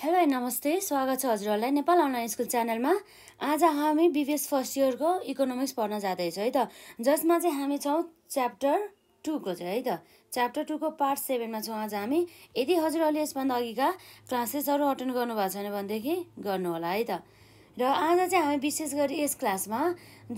Hello नमस्ते स्वागत छ हजुरहरूलाई नेपाल अनलाइन स्कुल च्यानलमा आज हामी बिबिएस फर्स्ट इयरको इकोनोमिक्स पढ्न जाँदैछौँ है त जसमा चाहिँ हामी छौँ च्याप्टर टूको चाहिँ है त च्याप्टर टूको पार्ट सेभेनमा छौँ आज हामी यदि हजुरहरूले यसभन्दा अघिका क्लासेसहरू अटेन्ड गर्नुभएको छैन भनेदेखि गर्नुहोला है त र आज चाहिँ हामी विशेष गरी यस क्लासमा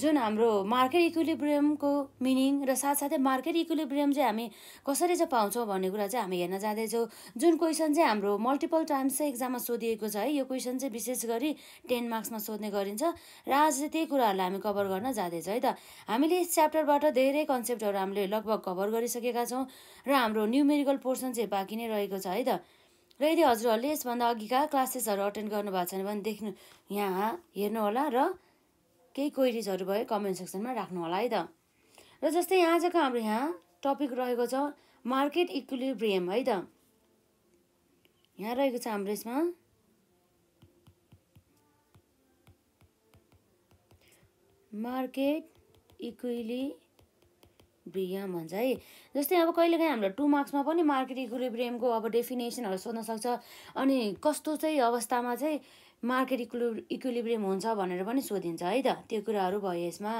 जुन हाम्रो मार्केट इक्विलिब्रियमको मिनिङ र साथसाथै मार्केट इक्विलिब्रियम चाहिँ हामी कसरी चाहिँ पाउँछौँ भन्ने कुरा चाहिँ हामी हेर्न जाँदैछौँ जुन क्वेसन चाहिँ हाम्रो मल्टिपल टाइम्स चाहिँ एक्जाममा सोधिएको छ है यो क्वेसन चाहिँ विशेष गरी टेन मार्क्समा सोध्ने गरिन्छ र आज चाहिँ त्यही कुराहरूलाई हामी कभर गर्न जाँदैछ है त हामीले यस च्याप्टरबाट धेरै कन्सेप्टहरू हामीले लगभग कभर गरिसकेका छौँ र हाम्रो न्युमेरिकल पोर्सन चाहिँ बाँकी नै रहेको छ है त र यदि हजुरहरूले यसभन्दा अघिका क्लासेसहरू अटेन्ड गर्नुभएको छैन भने देख्नु यहाँ हेर्नु होला र केही क्वेरिजहरू भयो कमेन्ट सेक्सनमा राख्नु होला है त र जस्तै आजको हाम्रो यहाँ टपिक रहेको छ मार्केट इक्विलिब्रियम है त यहाँ रहेको छ हाम्रो यसमा मार्केट इक्विली ब्रियम भन्छ है जस्तै अब कहिलेकाहीँ हाम्रो टु मार्क्समा पनि मार्केट इक्विलिब्रियमको अब डेफिनेसनहरू सोध्न सक्छ अनि कस्तो चाहिँ अवस्थामा चाहिँ मार्केट इक्लु इक्विलिब्रियम हुन्छ भनेर पनि सोधिन्छ है त त्यो कुराहरू भयो यसमा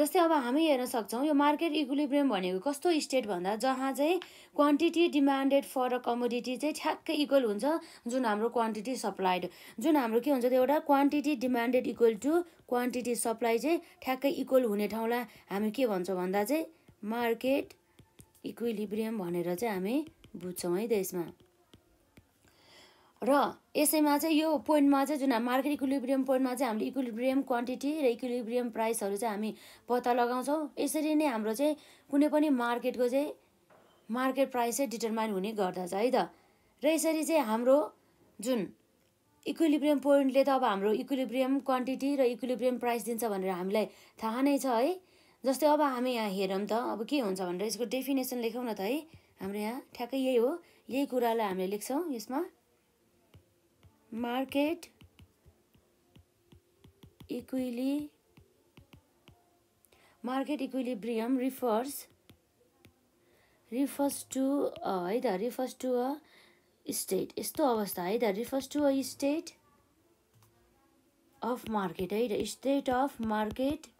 जस्तै अब हामी हेर्न सक्छौँ यो मार्केट इक्विलिब्रियम भनेको कस्तो स्टेट भन्दा जहाँ चाहिँ quantity demanded for a commodity चाहिँ ठ्याक्कै इक्वल हुन्छ जुन हाम्रो क्वान्टिटी सप्लाइड जुन हाम्रो के हुन्छ त्यो एउटा quantity demanded equal to quantity supply चाहिँ ठ्याक्कै इक्वल हुने ठाउँलाई हामी के भन्छौँ भन्दा चाहिँ मार्केट इक्विलिब्रियम भनेर चाहिँ हामी बुझ्छौँ है यसमा र यसैमा चाहिँ यो पोइन्टमा चाहिँ जुन मार्केट इक्विलिब्रियम पोइन्टमा चाहिँ हामीले इक्विलिब्रियम क्वान्टिटी र इक्विलिब्रियम प्राइसहरू चाहिँ हामी पत्ता लगाउँछौँ यसरी नै हाम्रो चाहिँ कुनै पनि मार्केटको चाहिँ मार्केट प्राइस चाहिँ डिटर्माइन हुने गर्दछ है त र यसरी चाहिँ हाम्रो जुन इक्विलिब्रियम पोइन्टले त अब हाम्रो इक्विलिब्रियम क्वान्टिटी र इक्विलिब्रियम प्राइस दिन्छ भनेर हामीलाई थाहा नै छ है जस्तै अब हामी यहाँ हेरौँ त अब के हुन्छ भनेर यसको डेफिनेसन लेखौँ न त है हाम्रो यहाँ ठ्याक्कै यही हो यही कुरालाई हामीले लेख्छौँ यसमा market equili market equilibrium refers refers to है त रिफर्स टु अ स्टेट यस्तो अवस्था है त refers to a state of market है त state of market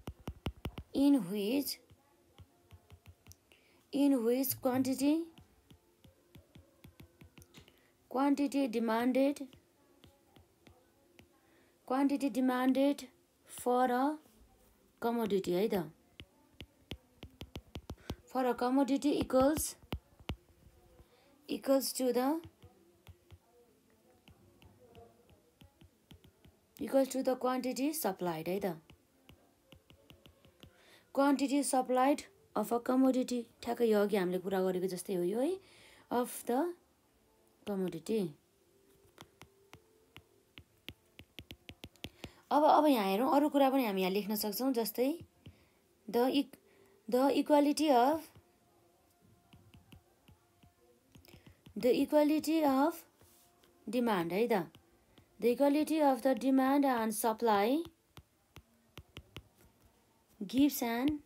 in which in which quantity quantity demanded quantity demanded for a commodity है त for a commodity equals equals to the equals to the quantity supplied है त quantity supplied of a commodity ठ्याक्कै यो अघि हामीले कुरा गरेको जस्तै हो यो है अफ द कमोडिटी अब अब यहाँ हेरौँ अरू कुरा पनि हामी यहाँ लेख्न सक्छौँ जस्तै e, द इक् the equality of the equality of demand है त the equality of the demand and supply gives and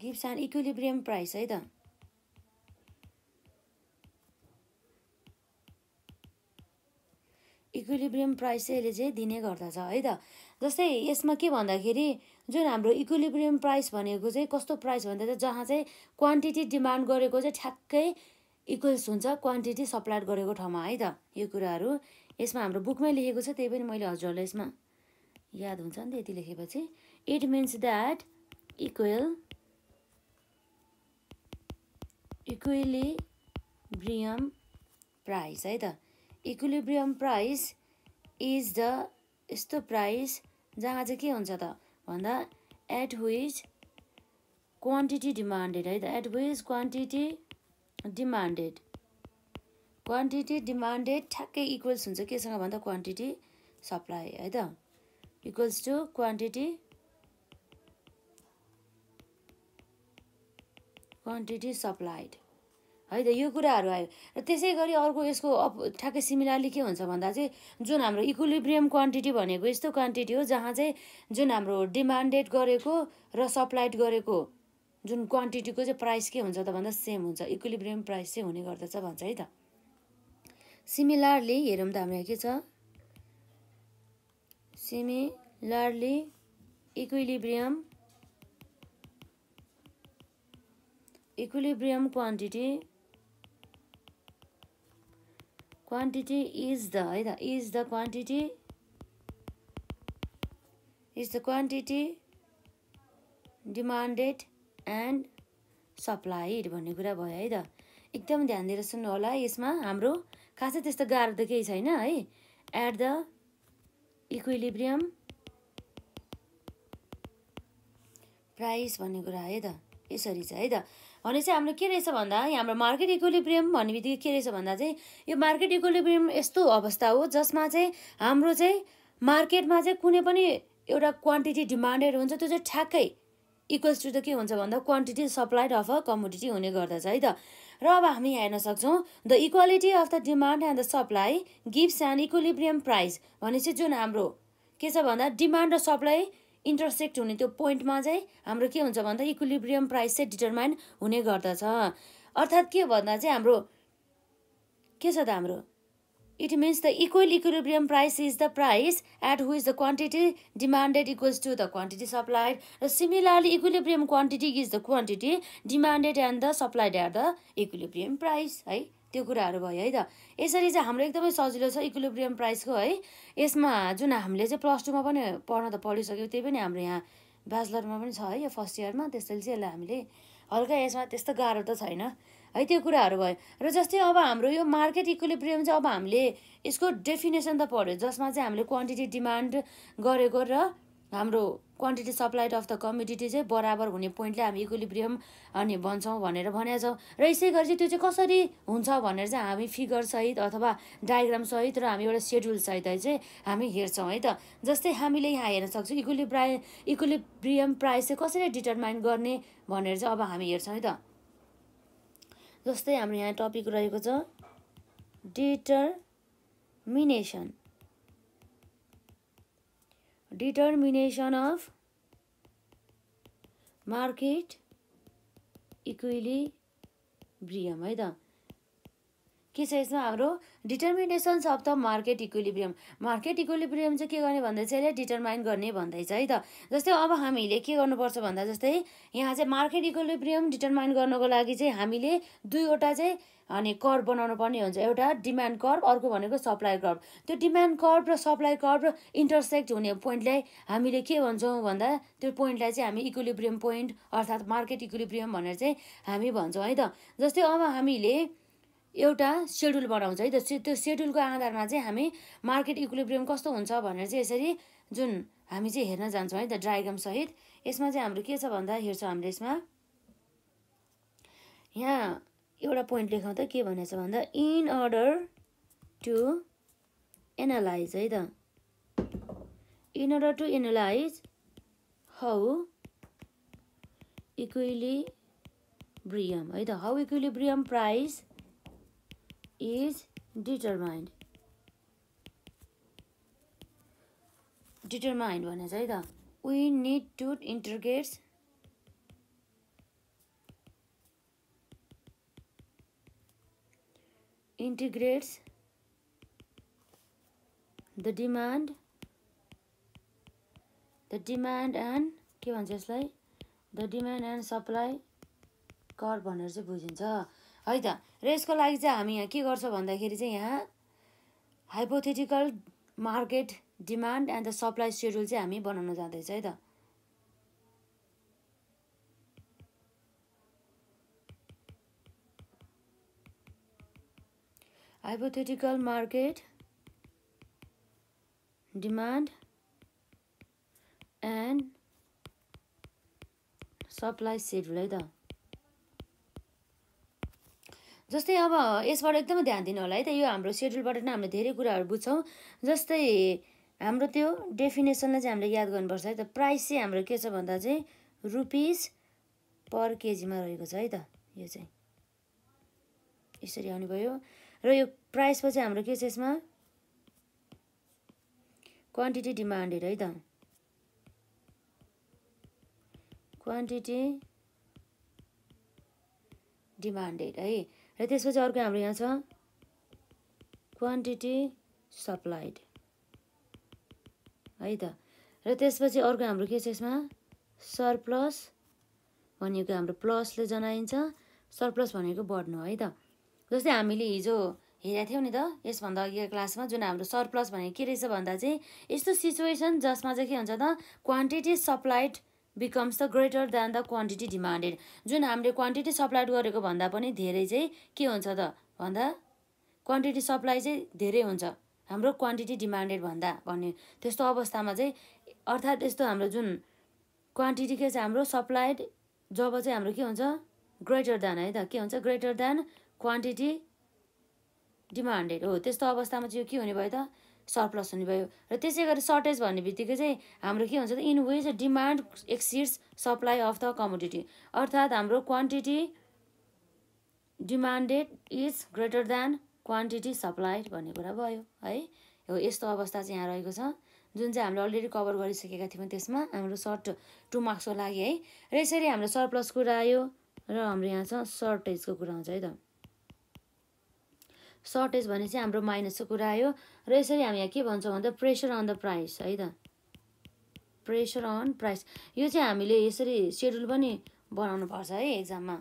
gives and equilibrium price है त इक्विलिब्रियम प्राइस चाहिँ यसले चाहिँ दिने गर्दछ है त जस्तै यसमा के भन्दाखेरि जुन हाम्रो इक्विलिब्रियम प्राइस भनेको चाहिँ कस्तो प्राइस भन्दा चाहिँ जहाँ चाहिँ क्वान्टिटी डिमान्ड गरेको चाहिँ ठ्याक्कै इक्वल्स हुन्छ क्वान्टिटी सप्लाइड गरेको ठाउँमा है त यो कुराहरू यसमा हाम्रो बुकमै लेखेको छ त्यही पनि मैले हजुरहरूलाई यसमा याद हुन्छ नि त यति लेखेपछि it means that equal equilibrium price है त इक्विलिब्रियम प्राइस इज द यस्तो प्राइस जहाँ चाहिँ के हुन्छ त भन्दा एट विच क्वान्टिटी डिमान्डेड है त at which quantity demanded quantity demanded ठ्याक्कै इक्वल्स हुन्छ केसँग भन्दा क्वान्टिटी सप्लाई है त equals to quantity quantity supplied है त यो कुराहरू आयो र त्यसै गरी अर्को यसको अप ठ्याक्कै सिमिलरली के हुन्छ भन्दा चाहिँ जुन हाम्रो इक्विलिब्रियम क्वान्टिटी भनेको यस्तो क्वान्टिटी हो जहाँ चाहिँ जुन हाम्रो डिमान्डेड गरेको र सप्लाइड गरेको जुन क्वान्टिटीको चाहिँ प्राइस के हुन्छ त भन्दा सेम हुन्छ इक्विलिब्रियम प्राइस चाहिँ हुने गर्दछ भन्छ है त सिमिलरली हेरौँ त हाम्रो यहाँ के छ similarly equilibrium equilibrium quantity quantity is the है त is the quantity is the quantity demanded and supplied, भन्ने कुरा भयो है त एकदम ध्यान दिएर सुन्नु होला यसमा हाम्रो खासै त्यस्तो गाह्रो त केही छैन है एट द इक्विलिब्रियम प्राइस भन्ने कुरा है त यसरी चाहिँ है त भने चाहिँ हाम्रो के रहेछ भन्दा हाम्रो मार्केट इक्विलिब्रियम भन्ने बित्तिकै के रहेछ भन्दा चाहिँ यो मार्केट इक्विलिब्रियम यस्तो अवस्था हो जसमा चाहिँ हाम्रो चाहिँ मार्केटमा चाहिँ कुनै पनि एउटा क्वान्टिटी डिमान्डेड हुन्छ त्यो चाहिँ ठ्याक्कै इक्वल्स टु त के हुन्छ भन्दा quantity supplied of a commodity हुने गर्दछ है त र अब हामी यहाँ हेर्न सक्छौँ the equality of the demand and the supply gives and equilibrium price भने चाहिँ जुन हाम्रो के छ भन्दा डिमान्ड र सप्लाई इन्टरसेक्ट हुने त्यो पोइन्टमा चाहिँ हाम्रो के हुन्छ भन्दा इक्वलिब्रियम प्राइस चाहिँ डिटर्माइन हुने गर्दछ अर्थात् के भन्दा चाहिँ हाम्रो के छ त हाम्रो It means the equal price is the price at at the the quantity equals equals the the supplied supplied. Uh, similarly, equilibrium quantity is the quantity demanded and the supplied at the equilibrium price. है त्यो कुराहरू भयो है त यसरी चाहिँ हाम्रो एकदमै सजिलो छ इक्विलिब्रियम प्राइसको है यसमा जुन हामीले चाहिँ प्लस टूमा पनि पढ्न त पढिसक्यौँ त्यही पनि हाम्रो यहाँ ब्याचलरमा पनि छ है यो फर्स्ट इयरमा त्यसैले चाहिँ यसलाई हामीले हल्का यसमा त्यस्तो गाह्रो त छैन है त्यो कुराहरू भयो र जस्तै अब हाम्रो यो मार्केट इक्विलिब्रियम चाहिँ अब हामीले यसको डेफिनेसन त पढ्यो जसमा चाहिँ हामीले क्वान्टिटी डिमान्ड गरेको र हाम्रो quantity supplied of the commodity चाहिँ बराबर हुने पोइन्टले हामी इक्विलिब्रियम अनि भन्छौँ भनेर भनेका छौँ र यसै गरी चाहिँ त्यो चाहिँ कसरी हुन्छ भनेर चाहिँ हामी फिगरसहित अथवा डायग्रामसहित र हामी एउटा सेड्युलसहित चाहिँ हामी हेर्छौँ है त जस्तै हामीले यहाँ हेर्न सक्छौँ इक्विलिब्राइ इक्विलिब्रियम प्राइस चाहिँ कसरी डिटर्माइन गर्ने भनेर चाहिँ अब हामी हेर्छौँ है त जस्तै हाम्रो यहाँ टपिक रहेको छ डिटर्मिनेसन डिटर्मिनेसन अफ मार्केट ब्रियम है त के छ यसमा हाम्रो determinations of the market equilibrium market equilibrium चाहिँ के गर्ने भन्दै चाहिँ यसले डिटर्माइन गर्ने भन्दैछ है त जस्तै अब हामीले के गर्नुपर्छ भन्दा जस्तै यहाँ चाहिँ मार्केट इक्विलिब्रियम डिटर्माइन गर्नको लागि चाहिँ हामीले दुईवटा चाहिँ अनि कर्भ बनाउनु पर्ने हुन्छ एउटा डिमान्ड कर्भ अर्को भनेको सप्लाई कर्भ त्यो डिमान्ड कर्भ र सप्लाई कर्भ इन्टरसेक्ट हुने पोइन्टलाई हामीले के भन्छौँ भन्दा त्यो पोइन्टलाई चाहिँ हामी इक्विलिब्रियम पोइन्ट अर्थात् मार्केट इक्विलिब्रियम भनेर चाहिँ हामी भन्छौँ है त जस्तै अब हामीले एउटा सेड्युल बनाउँछ है त त्यो सेड्युलको आधारमा चाहिँ हामी मार्केट इक्विलिब्रियम कस्तो हुन्छ भनेर चाहिँ यसरी जुन हामी चाहिँ हेर्न जान्छौँ है त सहित यसमा चाहिँ हाम्रो के छ भन्दा हेर्छौँ हामीले यसमा यहाँ एउटा पोइन्ट लेखौँ त के भनेछ भन्दा इन अर्डर टु एनालाइज है त in order to analyse how equilibrium है त how equilibrium price is determined determined भनेको छ we need to integrate integrates the demand the demand and के भन्छ यसलाई the demand and supply कर भनेर चाहिँ बुझिन्छ है त र यसको लागि चाहिँ हामी यहाँ के गर्छौँ भन्दाखेरि चाहिँ यहाँ hypothetical market demand and the supply schedule चाहिँ हामी बनाउन जाँदैछ है त hypothetical market demand and supply schedule है त जस्तै अब यसबाट एकदमै ध्यान दिनु होला है त यो हाम्रो सेड्युलबाट नै हामीले धेरै कुराहरू बुझ्छौँ जस्तै हाम्रो त्यो डेफिनेसनलाई चाहिँ हामीले याद गर्नुपर्छ है त प्राइस चाहिँ हाम्रो के छ भन्दा चाहिँ रुपिस पर केजीमा रहेको छ है त यो चाहिँ यसरी आउने भयो र यो प्राइस पछि हाम्रो के छ यसमा क्वान्टिटी डिमान्डेड है त क्वान्टिटी डिमान्डेड है र त्यसपछि अर्को हाम्रो यहाँ छ क्वान्टिटी सप्लाइड है त र त्यसपछि अर्को हाम्रो के छ यसमा सरप्लस भनेको हाम्रो प्लसले जनाइन्छ सरप्लस भनेको बढ्नु है त जस्तै हामीले हिजो हेरेको थियौँ नि त यसभन्दा अघिको क्लासमा जुन हाम्रो सरप्लस भनेको के रहेछ भन्दा चाहिँ यस्तो सिचुएसन जसमा चाहिँ के हुन्छ त quantity supplied becomes the greater than the quantity demanded जुन हामीले क्वान्टिटी सप्लाइड गरेको भन्दा पनि धेरै चाहिँ के हुन्छ त भन्दा क्वान्टिटी सप्लाई चाहिँ धेरै हुन्छ हाम्रो क्वान्टिटी डिमान्डेड भन्दा भन्ने त्यस्तो अवस्थामा चाहिँ अर्थात् यस्तो हाम्रो जुन क्वान्टिटी के छ हाम्रो सप्लाइड जब चाहिँ हाम्रो के हुन्छ ग्रेटर देन है त के हुन्छ ग्रेटर देन क्वान्टिटी डिमान्डेड हो त्यस्तो अवस्थामा चाहिँ यो के हुने भयो त सरप्लस हुने भयो र त्यसै गरी सर्टेज भन्ने बित्तिकै चाहिँ हाम्रो के हुन्छ त इन वेज demand exceeds supply of the commodity अर्थात् हाम्रो quantity demanded is greater than quantity supplied भन्ने कुरा भयो है हो यस्तो अवस्था चाहिँ यहाँ रहेको छ जुन चाहिँ हामीले अलरेडी कभर गरिसकेका थियौँ त्यसमा हाम्रो सर्ट टु मार्क्सको लागि है र यसरी हाम्रो सरप्लस कुरा आयो र हाम्रो यहाँ छ सर्टेजको कुरा आउँछ है त सर्टेज भने चाहिँ हाम्रो माइनसको कुरा आयो र यसरी हामी यहाँ के भन्छौँ भन्दा प्रेसर अन द प्राइस है त प्रेसर अन प्राइस यो चाहिँ हामीले यसरी सेड्युल पनि बनाउनु पर्छ है एक्जाममा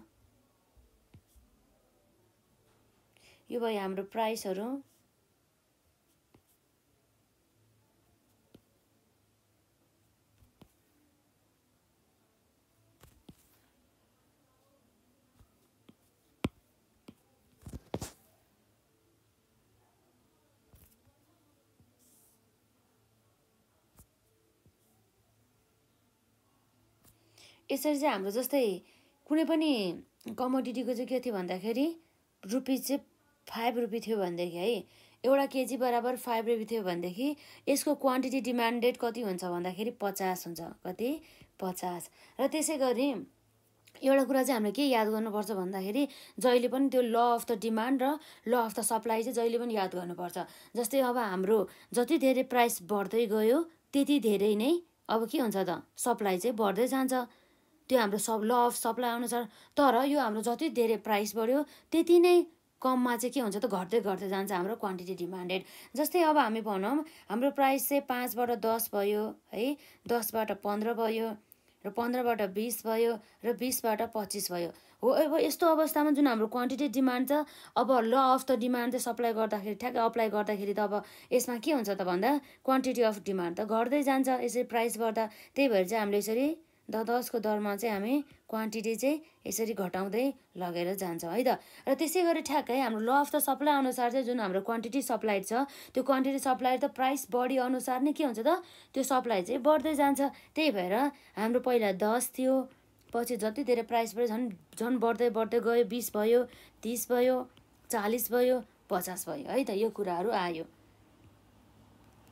यो भयो हाम्रो प्राइसहरू यसरी चाहिँ हाम्रो जस्तै कुनै पनि कमोडिटीको चाहिँ के थियो भन्दाखेरि रुपिज चाहिँ फाइभ रुपी थियो भनेदेखि है एउटा केजी बराबर फाइभ रुपी थियो भनेदेखि यसको क्वान्टिटी डिमान्डेड कति हुन्छ भन्दाखेरि पचास हुन्छ कति पचास र त्यसै गरी एउटा कुरा चाहिँ हामीले के याद गर्नुपर्छ भन्दाखेरि जहिले पनि त्यो ल अफ द डिमान्ड र ल अफ द सप्लाई चाहिँ जहिले पनि याद गर्नुपर्छ जस्तै अब हाम्रो जति धेरै प्राइस बढ्दै गयो त्यति धेरै नै अब के हुन्छ त सप्लाई चाहिँ बढ्दै जान्छ त्यो हाम्रो सब ल अफ सप्लाई अनुसार तर यो हाम्रो जति धेरै प्राइस बढ्यो त्यति नै कममा चाहिँ के हुन्छ त घट्दै घट्दै जान्छ हाम्रो क्वान्टिटी डिमान्डेड जस्तै अब हामी भनौँ हाम्रो प्राइस चाहिँ पाँचबाट दस भयो है दसबाट पन्ध्र भयो र पन्ध्रबाट बिस भयो र बिसबाट पच्चिस भयो हो अब यस्तो अवस्थामा जुन हाम्रो क्वान्टिटी डिमान्ड छ अब ल अफ द डिमान्ड चाहिँ सप्लाई गर्दाखेरि ठ्याक्कै अप्लाई गर्दाखेरि त अब यसमा के हुन्छ त भन्दा क्वान्टिटी अफ डिमान्ड त घट्दै जान्छ यसरी प्राइस बढ्दा त्यही भएर चाहिँ हामीले यसरी द दसको दरमा चाहिँ हामी क्वान्टिटी चाहिँ यसरी घटाउँदै लगेर जान्छौँ है त र त्यसै गरी ठ्याक्कै हाम्रो ल अफ द सप्लाई अनुसार चाहिँ जुन हाम्रो क्वान्टिटी सप्लाइड छ त्यो क्वान्टिटी सप्लाइड त प्राइस बढी अनुसार नै के हुन्छ त त्यो सप्लाई चाहिँ बढ्दै जान्छ त्यही भएर हाम्रो पहिला दस थियो पछि जति धेरै प्राइस बढ्यो झन् झन् बढ्दै बढ्दै गयो बिस भयो तिस भयो चालिस भयो पचास भयो है त यो कुराहरू आयो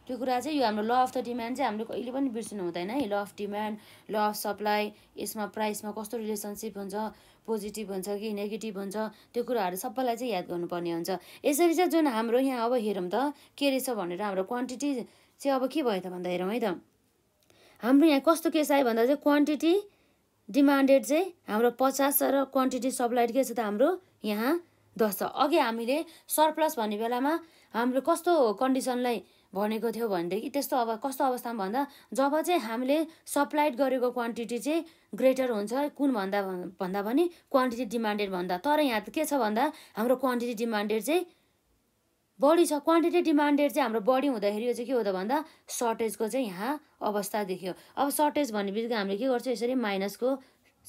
त्यो कुरा चाहिँ यो हाम्रो ल अफ द डिमान्ड चाहिँ हामीले कहिले पनि बिर्सिनु हुँदैन है law of demand law of supply यसमा प्राइसमा कस्तो रिलेसनसिप हुन्छ पोजिटिभ हुन्छ कि नेगेटिभ हुन्छ त्यो कुराहरू सबैलाई चाहिँ याद गर्नुपर्ने हुन्छ यसरी चाहिँ जुन हाम्रो यहाँ अब हेरौँ त के रहेछ भनेर हाम्रो क्वान्टिटी चाहिँ अब के भयो त भन्दा हेरौँ है त हाम्रो यहाँ कस्तो केस आयो भन्दा चाहिँ क्वान्टिटी डिमान्डेड चाहिँ हाम्रो पचास र क्वान्टिटी सप्लाइड के छ त हाम्रो यहाँ दस छ अघि हामीले सरप्लस भन्ने बेलामा हाम्रो कस्तो कन्डिसनलाई भनेको थियो भनेदेखि त्यस्तो अब कस्तो अवस्थामा भन्दा जब चाहिँ हामीले सप्लाइड गरेको क्वान्टिटी चाहिँ ग्रेटर हुन्छ कुन भन्दा भन्दा पनि क्वान्टिटी डिमान्डेड भन्दा तर यहाँ के छ भन्दा हाम्रो क्वान्टिटी डिमान्डेड चाहिँ बढी छ क्वान्टिटी डिमान्डेड चाहिँ हाम्रो बढी हुँदाखेरि यो चाहिँ के हो त भन्दा सर्टेजको चाहिँ यहाँ अवस्था देखियो अब सर्टेज भन्ने बित्तिकै हामीले के गर्छौँ यसरी माइनसको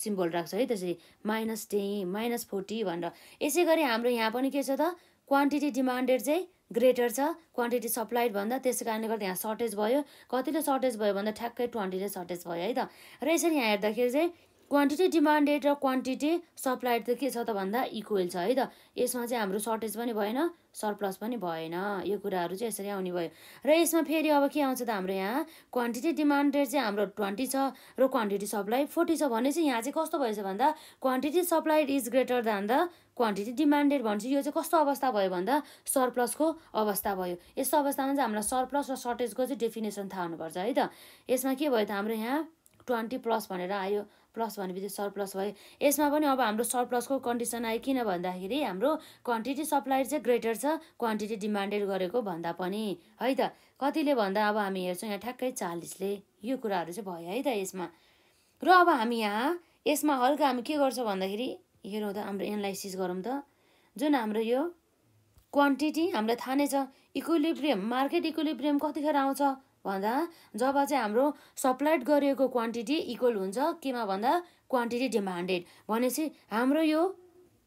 सिम्बोल राख्छ है त्यसरी माइनस टेन माइनस फोर्टी भनेर यसै गरी हाम्रो यहाँ पनि के छ त क्वान्टिटी डिमान्डेड चाहिँ ग्रेटर छ क्वान्टिटी सप्लाइड भन्दा त्यसै कारणले गर्दा यहाँ सर्टेज भयो कतिले सर्टेज भयो भन्दा ठ्याक्कै ट्वेन्टीले सर्टेज भयो है त र यसरी यहाँ हेर्दाखेरि चाहिँ क्वान्टिटी डिमान्डेड र क्वान्टिटी सप्लाइड त के छ त भन्दा इक्वेल छ है त यसमा चाहिँ हाम्रो सर्टेज पनि भएन सरप्लस पनि भएन यो कुराहरू चाहिँ यसरी आउने भयो र यसमा फेरि अब के आउँछ त हाम्रो यहाँ क्वान्टिटी डिमान्डेड चाहिँ हाम्रो ट्वेन्टी छ र क्वान्टिटी सप्लाई फोर्टी छ भने चाहिँ यहाँ चाहिँ कस्तो भएछ भन्दा quantity supplied is greater than the quantity demanded भन्छ यो चाहिँ कस्तो अवस्था भयो भन्दा सरप्लसको अवस्था भयो यस्तो अवस्थामा चाहिँ हामीलाई सरप्लस र सर्टेजको चाहिँ डेफिनेसन थाहा हुनुपर्छ है त यसमा के भयो त हाम्रो यहाँ ट्वेन्टी प्लस भनेर आयो प्लस भनेपछि सरप्लस भयो यसमा पनि अब हाम्रो सरप्लसको कन्डिसन आयो किन भन्दाखेरि हाम्रो क्वान्टिटी सप्लाई चाहिँ ग्रेटर छ क्वान्टिटी डिमान्डेड गरेको भन्दा पनि है त कतिले भन्दा अब हामी हेर्छौँ यहाँ ठ्याक्कै चालिसले यो कुराहरू चाहिँ भयो है त यसमा र अब हामी यहाँ यसमा हल्का हामी के गर्छौँ भन्दाखेरि हेरौँ त हाम्रो एनालाइसिस गरौँ त जुन हाम्रो यो क्वान्टिटी हामीलाई थाहा नै छ इक्विलिब्रियम मार्केट इक्विलिब्रियम कतिखेर आउँछ भन्दा जब चाहिँ हाम्रो सप्लाइड गरिएको क्वान्टिटी इक्वल हुन्छ केमा भन्दा क्वान्टिटी डिमान्डेड भनेपछि हाम्रो यो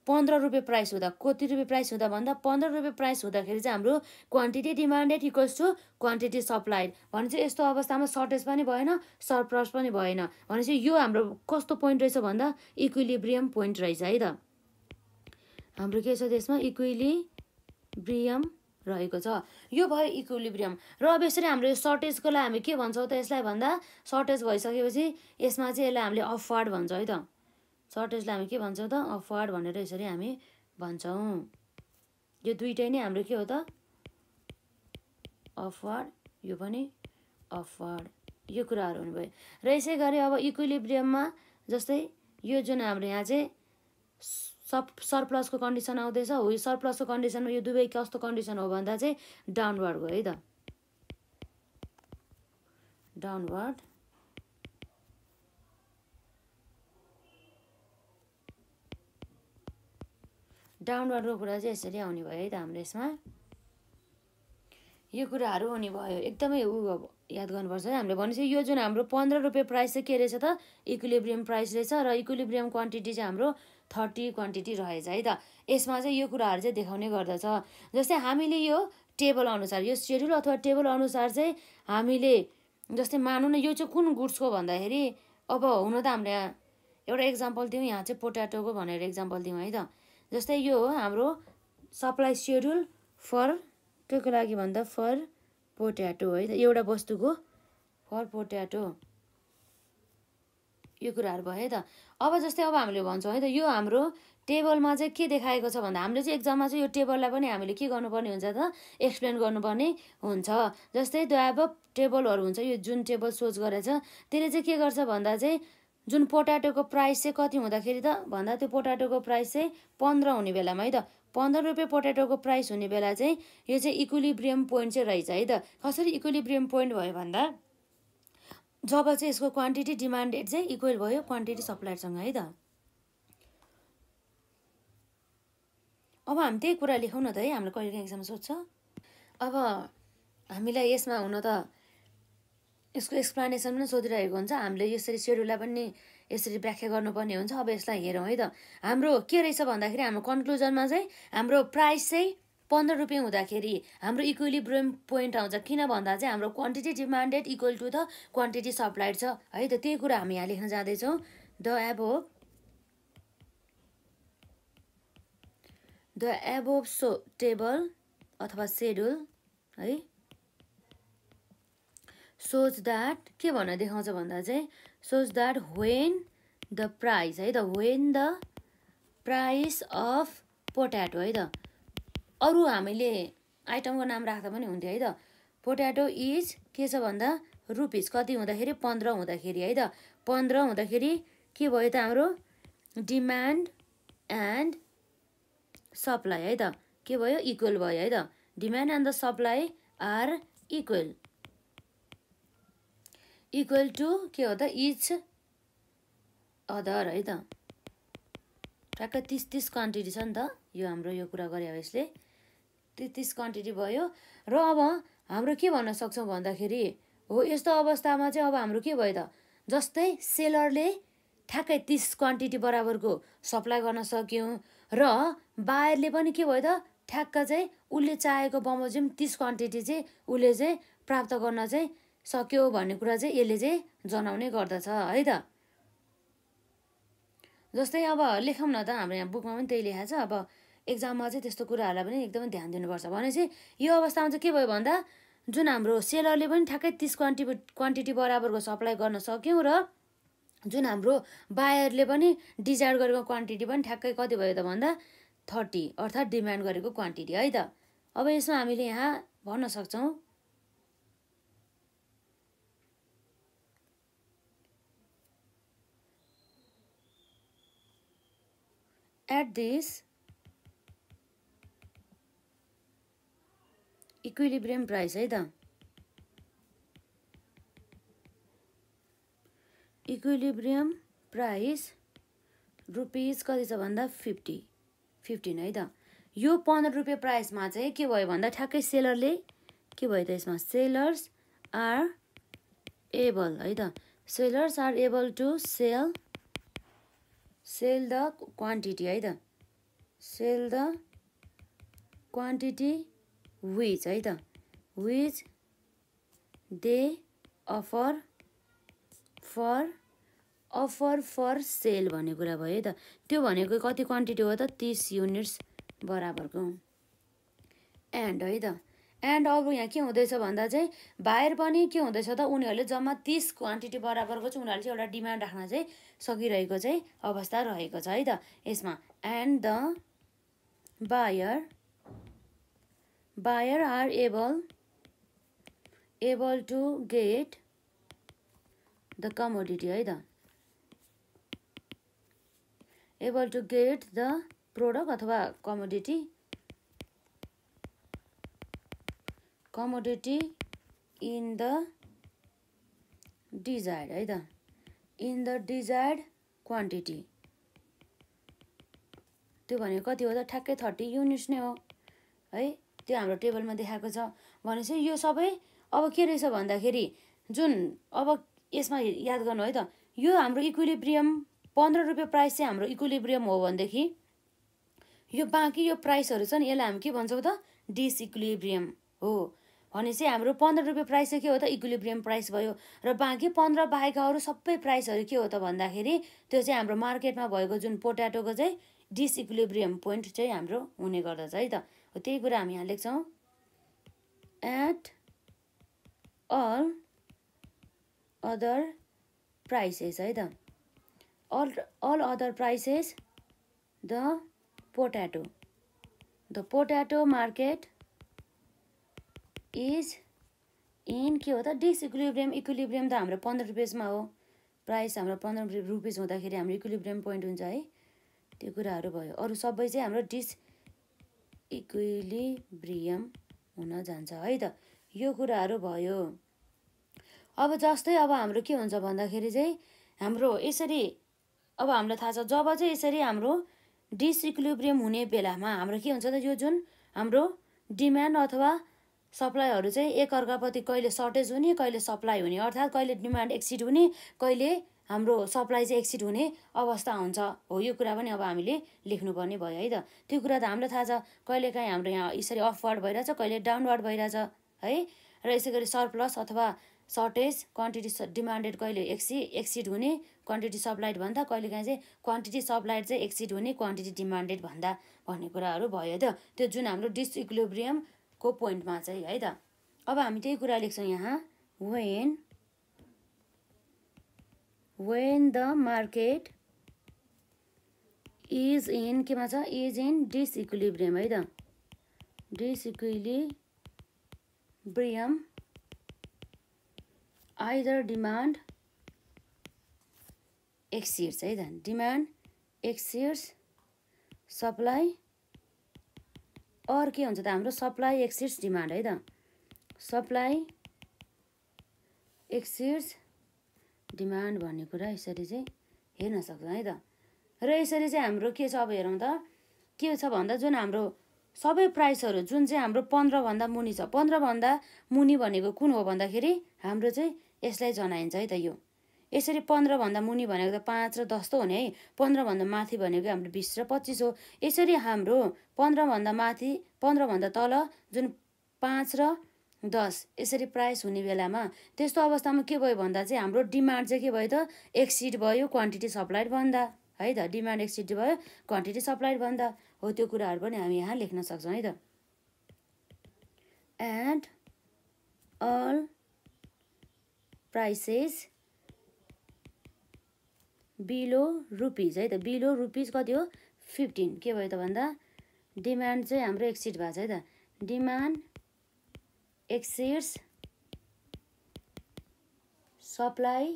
पन्ध्र रुपियाँ प्राइस हुँदा कति रुपियाँ प्राइस हुँदा भन्दा पन्ध्र रुपियाँ प्राइस हुँदाखेरि चाहिँ हाम्रो quantity demanded equals to quantity supplied भनेपछि यस्तो अवस्थामा सर्टेज पनि भएन सरप्लस पनि भएन भनेपछि यो हाम्रो कस्तो पोइन्ट रहेछ भन्दा इक्विलिब्रियम पोइन्ट रहेछ है त हाम्रो के छ त्यसमा इक्विलिब्रियम रहेको छ यो भयो इक्विलिब्रियम र अब यसरी हाम्रो यो सर्टेजकोलाई हामी के भन्छौँ त यसलाई भन्दा सर्टेज भइसकेपछि यसमा चाहिँ यसलाई हामीले अफवार्ड भन्छौँ है त सर्टेजलाई हामी के भन्छौँ त अफवार्ड भनेर यसरी हामी भन्छौँ यो दुइटै नै हाम्रो के हो त अफवार्ड यो पनि अफवार्ड यो कुराहरू हुनुभयो र यसै गरी अब इक्विलिब्रियममा जस्तै यो जुन हाम्रो यहाँ चाहिँ सप सरप्लसको कन्डिसन आउँदैछ हो यो सरप्लसको कन्डिसनमा यो दुवै कस्तो कन्डिसन हो भन्दा चाहिँ डाउनवर्ड गयो है त डाउनवर्ड डाउनवर्डको कुरा चाहिँ यसरी आउने भयो है त हाम्रो यसमा यो कुराहरू हुने भयो एकदमै ऊ अब याद गर्नुपर्छ है हामीले भनेपछि यो जुन हाम्रो पन्ध्र रुपियाँ प्राइस चाहिँ के रहेछ त इक्विलिब्रियम प्राइस रहेछ र इक्विलिब्रियम क्वान्टिटी चाहिँ हाम्रो थर्टी क्वान्टिटी रहेछ है त यसमा चाहिँ यो कुराहरू चाहिँ देखाउने गर्दछ जस्तै हामीले यो टेबल अनुसार यो सेड्युल अथवा टेबल अनुसार चाहिँ हामीले जस्तै मानौँ न यो चाहिँ कुन गुड्सको भन्दाखेरि अब हुन त हामीले एउटा इक्जाम्पल दिउँ यहाँ चाहिँ पोट्याटोको भनेर इक्जाम्पल दिउँ है त जस्तै यो हो हाम्रो सप्लाई सेड्युल फर के को लागि भन्दा फर पोट्याटो है त एउटा वस्तुको फर पोट्याटो यो कुराहरू भयो है त अब जस्तै अब हामीले भन्छौँ है त यो हाम्रो टेबलमा चाहिँ के देखाएको छ भन्दा हामीले चाहिँ एक्जाममा चाहिँ यो टेबललाई पनि हामीले के गर्नुपर्ने हुन्छ त एक्सप्लेन गर्नुपर्ने हुन्छ जस्तै अब टेबलहरू हुन्छ यो जुन टेबल सोच गरेछ त्यसले चाहिँ के गर्छ भन्दा चाहिँ जुन पोटाटोको प्राइस चाहिँ कति हुँदाखेरि त भन्दा त्यो पोटाटोको प्राइस चाहिँ पन्ध्र हुने बेलामा है त पन्ध्र रुपियाँ पोट्याटोको प्राइस हुने बेला चाहिँ यो चाहिँ इक्विलिब्रियम पोइन्ट चाहिँ रहेछ है त कसरी इक्विलिब्रियम पोइन्ट भयो भन्दा जब चाहिँ यसको क्वान्टिटी डिमान्डेड चाहिँ इक्वेल भयो क्वान्टिटी सप्लायरसँग है त अब हामी त्यही कुरा लेखौँ न त है हामीलाई कहिलेकाहीँ एक्जाम सोध्छ अब हामीलाई यसमा हुन त यसको एक्सप्लानेसन पनि सोधिरहेको हुन्छ हामीले यसरी सेड्युललाई पनि यसरी व्याख्या गर्नुपर्ने हुन्छ अब यसलाई हेरौँ है त हाम्रो के रहेछ भन्दाखेरि हाम्रो कन्क्लुजनमा चाहिँ हाम्रो प्राइस चाहिँ पन्ध्र रुपियाँ हुँदाखेरि हाम्रो इक्विलिब्रियम पोइन्ट आउँछ किन भन्दा चाहिँ हाम्रो quantity demanded equal to the quantity supplied छ है त त्यही कुरा हामी यहाँ लेख्न जाँदैछौँ द एबो द एबो सो टेबल अथवा सेड्युल है सोच द्याट के भनेर देखाउँछ भन्दा चाहिँ सोच द्याट वेन द प्राइस है त when the price of potato है त अरू हामीले आइटमको नाम राख्दा पनि हुन्थ्यो है त पोट्याटो इज के छ भन्दा रुपिस कति हुँदाखेरि पन्ध्र हुँदाखेरि है त पन्ध्र हुँदाखेरि के भयो त हाम्रो डिमान्ड एन्ड सप्लाई है त के भयो इक्वल भयो है त demand and the supply are equal equal to के हो त इज अदर है त ठ्याक्क तिस तिस क्वान्टिटी छ नि त यो हाम्रो यो कुरा गरे यसले तेत्तिस क्वान्टिटी भयो र अब हाम्रो के भन्न सक्छौँ भन्दाखेरि हो यस्तो अवस्थामा चाहिँ अब हाम्रो के भयो त जस्तै सेलरले ठ्याक्कै तिस क्वान्टिटी बराबरको सप्लाई गर्न सक्यौँ र बायरले पनि के भयो त ठ्याक्क चाहिँ उसले चाहेको बमोजिम तिस क्वान्टिटी चाहिँ उसले चाहिँ प्राप्त गर्न चाहिँ सक्यो भन्ने कुरा चाहिँ यसले चाहिँ जनाउने गर्दछ है त जस्तै अब लेखौँ न त हाम्रो यहाँ बुकमा पनि त्यही लेखाएको छ अब एक्जाममा चाहिँ त्यस्तो कुराहरूलाई पनि एकदमै ध्यान दिनुपर्छ भनेपछि यो अवस्थामा चाहिँ के भयो भन्दा जुन हाम्रो सेलरले पनि ठ्याक्कै तिस क्वान्टि क्वान्टिटी बराबरको सप्लाई गर्न सक्यौँ र जुन हाम्रो बायरले पनि डिजायर गरेको क्वान्टिटी पनि ठ्याक्कै कति भयो त भन्दा थर्टी अर्थात् डिमान्ड गरेको क्वान्टिटी है त अब यसमा हामीले यहाँ भन्न सक्छौँ एट दिस इक्विलिब्रियम प्राइस है त इक्विलिब्रियम प्राइस रुपिस कति छ भन्दा फिफ्टी फिफ्टिन है त यो पन्ध्र रुपियाँ प्राइसमा चाहिँ के भयो भन्दा ठ्याक्कै सेलरले के भयो त यसमा सेलर्स आर एबल है त sellers are able to sell sell the quantity है त सेल द क्वान्टिटी विच है त which they offer for offer for sale भन्ने कुरा भयो है त त्यो भनेको कति क्वान्टिटी हो त तिस युनिट्स बराबरको एन्ड है त एन्ड अब यहाँ के हुँदैछ भन्दा चाहिँ बाहिर पनि के हुँदैछ त उनीहरूले जम्मा तिस क्वान्टिटी बराबरको चाहिँ उनीहरूले चाहिँ एउटा डिमान्ड राख्न चाहिँ सकिरहेको चाहिँ अवस्था रहेको छ है त यसमा and the buyer buyer are able able to get the commodity hai da able to get the product athwa commodity commodity in the desired hai da in the desired quantity त्यो भनेको कति हो त ठ्याक्कै थर्टी युनिट्स नै हो है त्यो हाम्रो टेबलमा देखाएको छ भने चाहिँ यो सबै अब के रहेछ भन्दाखेरि जुन अब यसमा याद गर्नु है त यो हाम्रो इक्विलिब्रियम पन्ध्र रुपियाँ प्राइस चाहिँ हाम्रो इक्विलिब्रियम हो भनेदेखि यो बाँकी यो प्राइसहरू छन् यसलाई हामी के भन्छौँ त डिसइक्विलिब्रियम हो भने चाहिँ हाम्रो पन्ध्र रुपियाँ प्राइस चाहिँ के हो त इक्विलिब्रियम प्राइस भयो र बाँकी पन्ध्र बाहेक अरू सबै प्राइसहरू के हो त भन्दाखेरि त्यो चाहिँ हाम्रो मार्केटमा भएको जुन पोट्याटोको चाहिँ डिसइक्विलिब्रियम पोइन्ट चाहिँ हाम्रो हुने गर्दछ है त हो त्यही कुरा हामी यहाँ लेख्छौँ एट अल अदर प्राइसेस है त all all other prices the potato the potato market is in के हो त डिसइक्विलिब्रियम इक्विलिब्रियम त हाम्रो पन्ध्र रुपियाँमा हो प्राइस हाम्रो पन्ध्र रुपिस हुँदाखेरि हाम्रो इक्विलिब्रियम पोइन्ट हुन्छ है त्यो कुराहरू भयो अरू सबै चाहिँ हाम्रो डिस इक्विलिब्रियम हुन जान्छ है त यो कुराहरू भयो अब जस्तै अब हाम्रो के हुन्छ भन्दाखेरि चाहिँ हाम्रो यसरी अब हामीलाई थाहा छ जब चाहिँ यसरी हाम्रो डिसइक्लिब्रियम हुने बेलामा हाम्रो के हुन्छ त यो जुन हाम्रो डिमान्ड अथवा सप्लाईहरू चाहिँ एकअर्काप्रति कहिले सर्टेज हुने कहिले सप्लाई हुने अर्थात् कहिले डिमान्ड एक्सिड हुने कहिले हाम्रो सप्लाई चाहिँ एक्सिड हुने अवस्था हुन्छ हो यो कुरा पनि अब हामीले लेख्नुपर्ने भयो है त त्यो कुरा त हामीलाई थाहा छ कहिलेकाहीँ हाम्रो यहाँ यसरी अफवर्ड भइरहेछ कहिले डाउनवर्ड भइरहेछ है र यसै गरी सरप्लस अथवा सर्टेज क्वान्टिटी डिमान्डेड कहिले एक्सि एक्सिड हुने क्वान्टिटी सप्लाइड भन्दा कहिले काहीँ चाहिँ क्वान्टिटी सप्लाइड चाहिँ एक्सिड हुने क्वान्टिटी डिमान्डेड भन्दा भन्ने कुराहरू भयो त त्यो जुन हाम्रो डिसइक्लोब्रियमको पोइन्टमा चाहिँ है त अब हामी त्यही कुरा लेख्छौँ यहाँ when when the market is in केमा छ इज इन डिसइक्विलिब्रियम है त डिसइक्विलिब्रियम आइदर डिमान्ड एक्सियर्स है त डिमान्ड एक्सियर्स सप्लाई अरू के हुन्छ त हाम्रो सप्लाई एक्सिड्स डिमान्ड है त सप्लाई एक्सिड्स डिमान्ड भन्ने कुरा यसरी चाहिँ हेर्न सक्छ है त र यसरी चाहिँ हाम्रो के छ अब हेरौँ त के छ भन्दा जुन हाम्रो सबै प्राइसहरू जुन चाहिँ हाम्रो पन्ध्रभन्दा मुनि छ पन्ध्रभन्दा मुनि भनेको कुन हो भन्दाखेरि हाम्रो चाहिँ यसलाई जनाइन्छ है त यो यसरी पन्ध्रभन्दा मुनि भनेको त पाँच र दस त हो नि है पन्ध्रभन्दा माथि भनेको हाम्रो बिस र पच्चिस हो यसरी हाम्रो पन्ध्रभन्दा माथि पन्ध्रभन्दा तल जुन पाँच र दस यसरी प्राइस हुने बेलामा त्यस्तो अवस्थामा के भयो भन्दा चाहिँ हाम्रो डिमान्ड चाहिँ के भयो त एक्सिड भयो क्वान्टिटी सप्लाइड भन्दा है त डिमान्ड एक्सिड भयो क्वान्टिटी सप्लाइड भन्दा हो त्यो कुराहरू पनि हामी यहाँ लेख्न सक्छौँ है त and all prices below rupees है त बिलो रुपिज कति हो फिफ्टिन के भयो त भन्दा डिमान्ड चाहिँ हाम्रो एक्सिड भएको छ है त डिमान्ड एक्सेस सप्लाई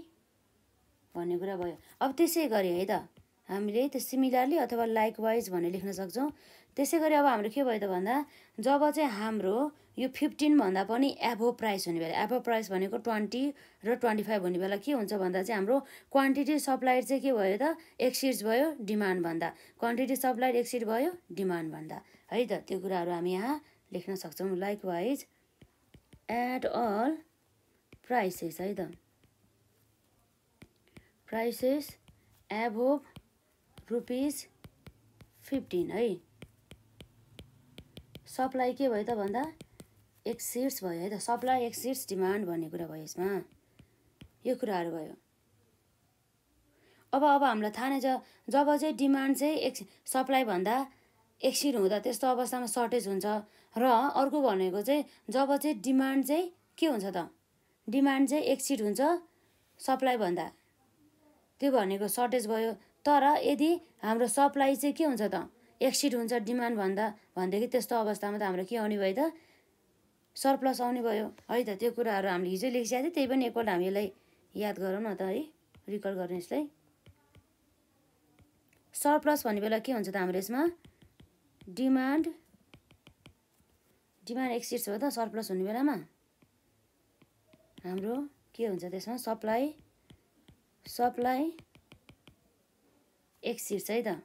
भन्ने कुरा भयो अब त्यसै गरी है त हामीले त्यो सिमिलरली अथवा लाइक वाइज भनेर लेख्न सक्छौँ त्यसै गरी अब हाम्रो के भयो त भन्दा जब चाहिँ हाम्रो यो भन्दा पनि एभो प्राइस हुने बेला एभो प्राइस भनेको ट्वेन्टी र ट्वेन्टी फाइभ हुने बेला के हुन्छ भन्दा चाहिँ हाम्रो क्वान्टिटी सप्लाई चाहिँ के भयो त एक्सिड भयो भन्दा क्वान्टिटी सप्लाई एक्सिड भयो डिमान्ड भन्दा है त त्यो कुराहरू हामी यहाँ लेख्न सक्छौँ likewise at all prices है त प्राइसेस एभोभ रुपिज फिफ्टिन है सप्लाई के भयो त भन्दा एक्सिड्स भयो है त सप्लाई एक्सिड्स डिमान्ड भन्ने कुरा भयो यसमा यो कुराहरू भयो अब अब हामीलाई थाहा नै छ जब चाहिँ डिमान्ड चाहिँ एक्स सप्लाईभन्दा एक्सिड हुँदा त्यस्तो अवस्थामा सर्टेज हुन्छ र अर्को भनेको चाहिँ जब चाहिँ डिमान्ड चाहिँ के हुन्छ त डिमान्ड चाहिँ एक्सिड हुन्छ सप्लाईभन्दा त्यो भनेको सर्टेज भयो तर यदि हाम्रो सप्लाई चाहिँ के हुन्छ त एक्सिड हुन्छ डिमान्ड भन्दा भनेदेखि त्यस्तो अवस्थामा त हाम्रो के आउने भयो त सरप्लस आउने भयो है त त्यो कुराहरू हामीले हिजो लेखिसकेको थियो त्यही पनि एकपल्ट हामी यसलाई याद गरौँ न त है रिकर्ड गर्ने यसलाई सरप्लस भन्ने बेला के हुन्छ त हाम्रो यसमा डिमान्ड डिमान्ड एक्सिड्स हो त सरप्लस हुने बेलामा हाम्रो के हुन्छ त्यसमा सप्लाई सप्लाई एक्सिड्स है त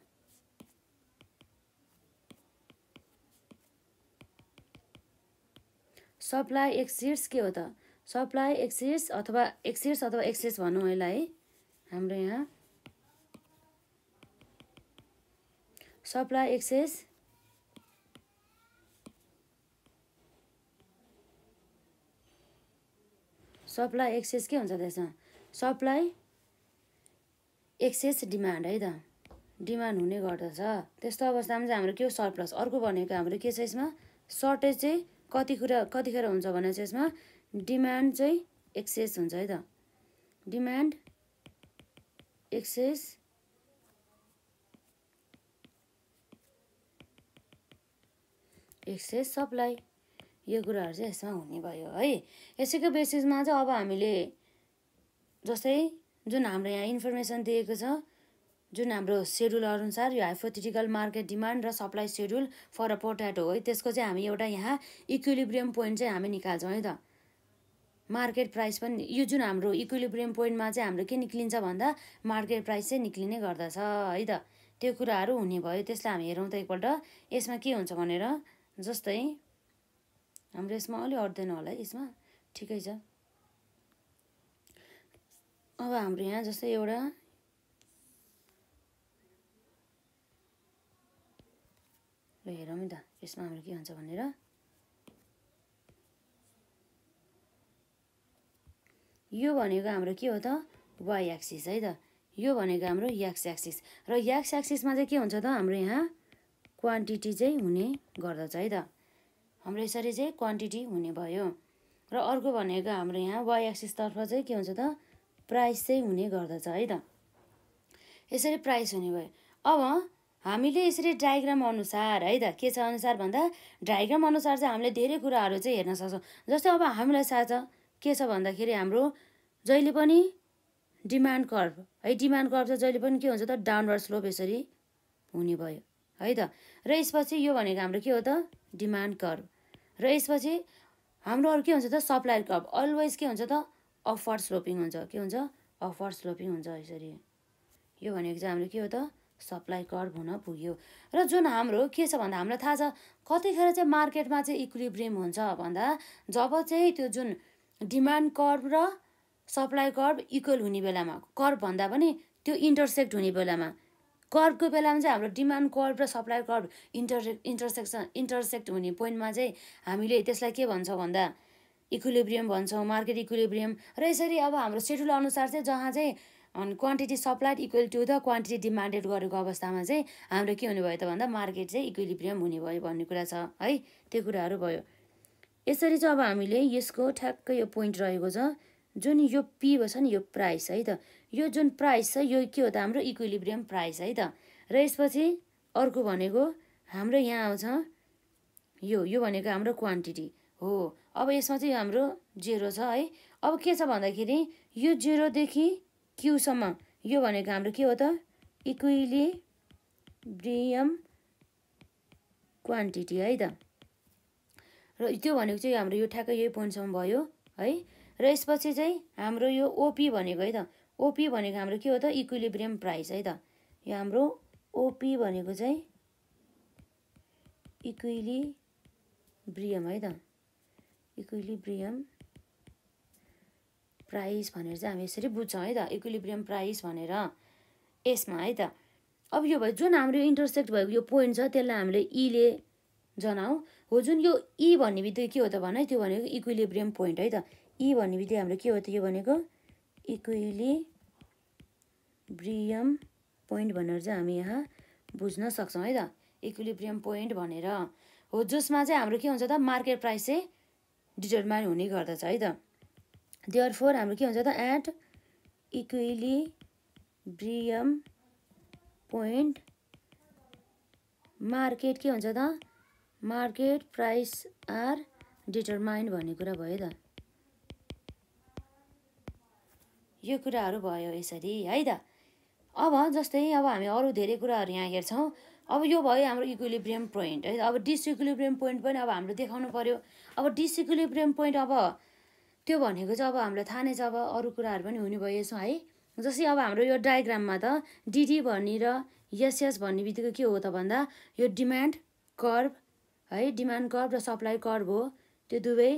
सप्लाई एक्सिड्स के हो त सप्लाई एक्सिड्स अथवा एक्सिड्स अथवा एक्सिड्स भनौँ यसलाई है हाम्रो यहाँ सप्लाई एक्सेस सप्लाई एक्सेस के हुन्छ त्यसमा सप्लाई एक्सेस डिमान्ड है त डिमान्ड हुने गर्दछ त्यस्तो अवस्थामा चाहिँ हाम्रो के हो सर्प्लस अर्को भनेको हाम्रो के छ यसमा सर्टेज चाहिँ कति कुरा कतिखेर हुन्छ भने चाहिँ यसमा डिमान्ड चाहिँ एक्सेस हुन्छ है त डिमान्ड एक्सेस एक्सेस सप्लाई यो कुराहरू चाहिँ यसमा हुने भयो है यसैको बेसिसमा चाहिँ अब हामीले जस्तै जुन हाम्रो यहाँ इन्फर्मेसन दिएको छ जुन हाम्रो सेड्युल अनुसार यो हाइपोथेटिकल मार्केट डिमान्ड र supply schedule for a potato है त्यसको चाहिँ हामी एउटा यहाँ इक्विलिब्रियम पोइन्ट चाहिँ हामी निकाल्छौँ है त मार्केट प्राइस पनि यो जुन हाम्रो इक्विलिब्रियम पोइन्टमा चाहिँ हाम्रो के निक्लिन्छ भन्दा मार्केट प्राइस चाहिँ निक्लिने गर्दछ है त त्यो कुराहरू हुने भयो त्यसलाई हामी हेरौँ त एकपल्ट यसमा के हुन्छ भनेर जस्तै हाम्रो यसमा अलि अट्दैन होला है यसमा ठिकै छ अब हाम्रो यहाँ जस्तै एउटा ल हेरौँ नि त यसमा हाम्रो के हुन्छ भनेर यो भनेको हाम्रो के हो त वाइ एक्सिस है त यो भनेको हाम्रो याक्स एक्सिस र याक्स एक्सिसमा चाहिँ के हुन्छ त हाम्रो यहाँ क्वान्टिटी चाहिँ हुने गर्दछ है त हाम्रो यसरी चाहिँ क्वान्टिटी हुने भयो र अर्को भनेको हाम्रो यहाँ वाइ एक्सिसतर्फ चाहिँ के हुन्छ त प्राइस चाहिँ हुने गर्दछ है त यसरी प्राइस हुने भयो अब हामीले यसरी डायग्राम अनुसार है त के छ अनुसार भन्दा डायग्राम अनुसार चाहिँ हामीले धेरै कुराहरू चाहिँ हेर्न सक्छौँ जस्तै अब हामीलाई थाहा छ के छ भन्दाखेरि हाम्रो जहिले पनि डिमान्ड कर्भ है डिमान्ड कर्भ चाहिँ जहिले पनि के हुन्छ त डाउनवर्ड स्लोप यसरी हुने भयो है त र यसपछि यो भनेको हाम्रो के हो त डिमान्ड कर्भ र यसपछि हाम्रो अरू के हुन्छ त सप्लायर कर्भ अलवेज के हुन्छ त अफर्ड स्लोपिङ हुन्छ के हुन्छ अफर्ड स्लोपिङ हुन्छ यसरी यो भनेको चाहिँ हाम्रो के हो त सप्लाई कर्भ हुन पुग्यो र जुन हाम्रो के छ भन्दा हामीलाई थाहा छ कतिखेर चाहिँ मार्केटमा चाहिँ इक्विलिब्रियम हुन्छ भन्दा जब चाहिँ त्यो जुन डिमान्ड कर्भ र सप्लाई कर्भ इक्वल हुने बेलामा कर्भ भन्दा पनि त्यो इन्टरसेक्ट हुने बेलामा कर्भको बेलामा चाहिँ हाम्रो डिमान्ड कर्भ र supply curve inter intersection intersect हुने पोइन्टमा चाहिँ हामीले त्यसलाई के भन्छौँ भन्दा इक्विलिब्रियम भन्छौँ मार्केट इक्विलिब्रियम र यसरी अब हाम्रो सेड्युल अनुसार चाहिँ जहाँ चाहिँ quantity supplied equal to the quantity demanded गरेको अवस्थामा चाहिँ हाम्रो के हुने भयो त भन्दा मार्केट चाहिँ इक्विलिब्रियम हुने भयो भन्ने कुरा छ है त्यो कुराहरू भयो यसरी चाहिँ अब हामीले यसको ठ्याक्कै यो पोइन्ट रहेको छ जुन यो पी छ नि यो प्राइस है त यो जुन प्राइस छ यो के हो त हाम्रो इक्विलिब्रियम प्राइस है त र यसपछि अर्को भनेको हाम्रो यहाँ आउँछ यो यो भनेको हाम्रो क्वान्टिटी हो अब यसमा चाहिँ हाम्रो जेरो छ है अब के छ भन्दाखेरि यो जेरोदेखि क्युसम्म यो भनेको हाम्रो के हो त इक्विलिब्रियम क्वान्टिटी है त र त्यो भनेको चाहिँ हाम्रो यो ठ्याक्कै यही पोइन्टसम्म भयो है र यसपछि चाहिँ हाम्रो यो ओपी भनेको है त ओपी भनेको हाम्रो के हो त इक्विलिब्रियम प्राइस है त यो हाम्रो ओपी भनेको चाहिँ इक्विलिब्रियम है त इक्विलिब्रियम प्राइस भनेर चाहिँ हामी यसरी बुझ्छौँ है त इक्विलिब्रियम प्राइस भनेर यसमा है त अब यो भयो जुन हाम्रो इन्टरसेक्ट भएको यो पोइन्ट छ त्यसलाई हामीले इले e जनाऊ हो जुन यो इ e भन्ने बित्तिकै के हो त भन त्यो भनेको इक्विलिब्रियम पोइन्ट है त ई e भन्ने बित्तिकै हाम्रो के हो त यो भनेको इक्विली इक्विलिब्रियम पोइन्ट भनेर चाहिँ हामी यहाँ बुझ्न सक्छौँ है त इक्विलिब्रियम पोइन्ट भनेर हो जसमा चाहिँ हाम्रो के हुन्छ त मार्केट प्राइस चाहिँ डिटरमाइन हुने गर्दछ है त देयर फोर हाम्रो के हुन्छ त एट इक्विलिब्रियम पोइन्ट मार्केट के हुन्छ त मार्केट प्राइस आर डिटरमाइन भन्ने कुरा भयो त यो कुराहरू भयो यसरी है त अब जस्तै अब हामी अरू धेरै कुराहरू यहाँ हेर्छौँ अब यो भयो हाम्रो इक्विलिब्रियम पोइन्ट है अब डिसइक्विलिब्रियम पोइन्ट पनि अब हाम्रो देखाउनु पऱ्यो अब डिसइक्विलिब्रियम पोइन्ट अब त्यो भनेको चाहिँ अब हामीलाई थाहा नै छ अब अरू कुराहरू पनि हुने भयो यसो है जस्तै अब हाम्रो यो डायग्राममा त डिडी भन्ने र यसएस भन्ने बित्तिकै के हो त भन्दा यो डिमान्ड कर्भ है डिमान्ड कर्भ र सप्लाई कर्भ हो त्यो दुवै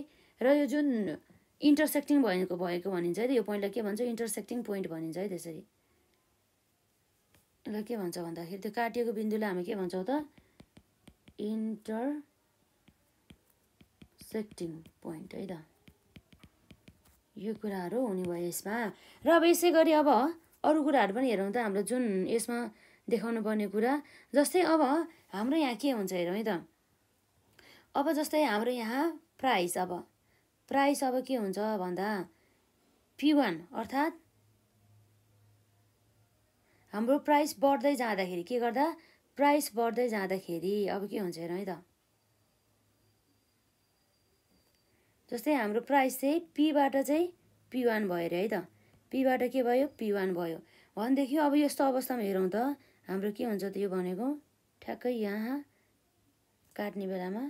र यो जुन इन्टरसेक्टिङ भएको भएको भनिन्छ है यो पोइन्टलाई के भन्छ इन्टरसेक्टिङ पोइन्ट भनिन्छ है त्यसरी ल के भन्छ भन्दाखेरि त्यो काटिएको बिन्दुलाई हामी के भन्छौँ त इन्टर सेक्टिङ पोइन्ट है त यो कुराहरू हुने भयो यसमा र अब यसै गरी अब अरू कुराहरू पनि हेरौँ त हाम्रो जुन यसमा देखाउनु पर्ने कुरा जस्तै अब हाम्रो यहाँ के हुन्छ हेरौँ है त अब जस्तै हाम्रो यहाँ प्राइस अब प्राइस अब के हुन्छ भन्दा पिवान अर्थात् हाम्रो प्राइस बढ्दै जाँदाखेरि के गर्दा प्राइस बढ्दै जाँदाखेरि अब के हुन्छ हेर है त जस्तै हाम्रो प्राइस चाहिँ पीबाट चाहिँ पी वान भयो अरे है त पीबाट के भयो पी वान भयो भनेदेखि अब यस्तो अवस्थामा हेरौँ त हाम्रो के हुन्छ त यो भनेको ठ्याक्कै यहाँ काट्ने बेलामा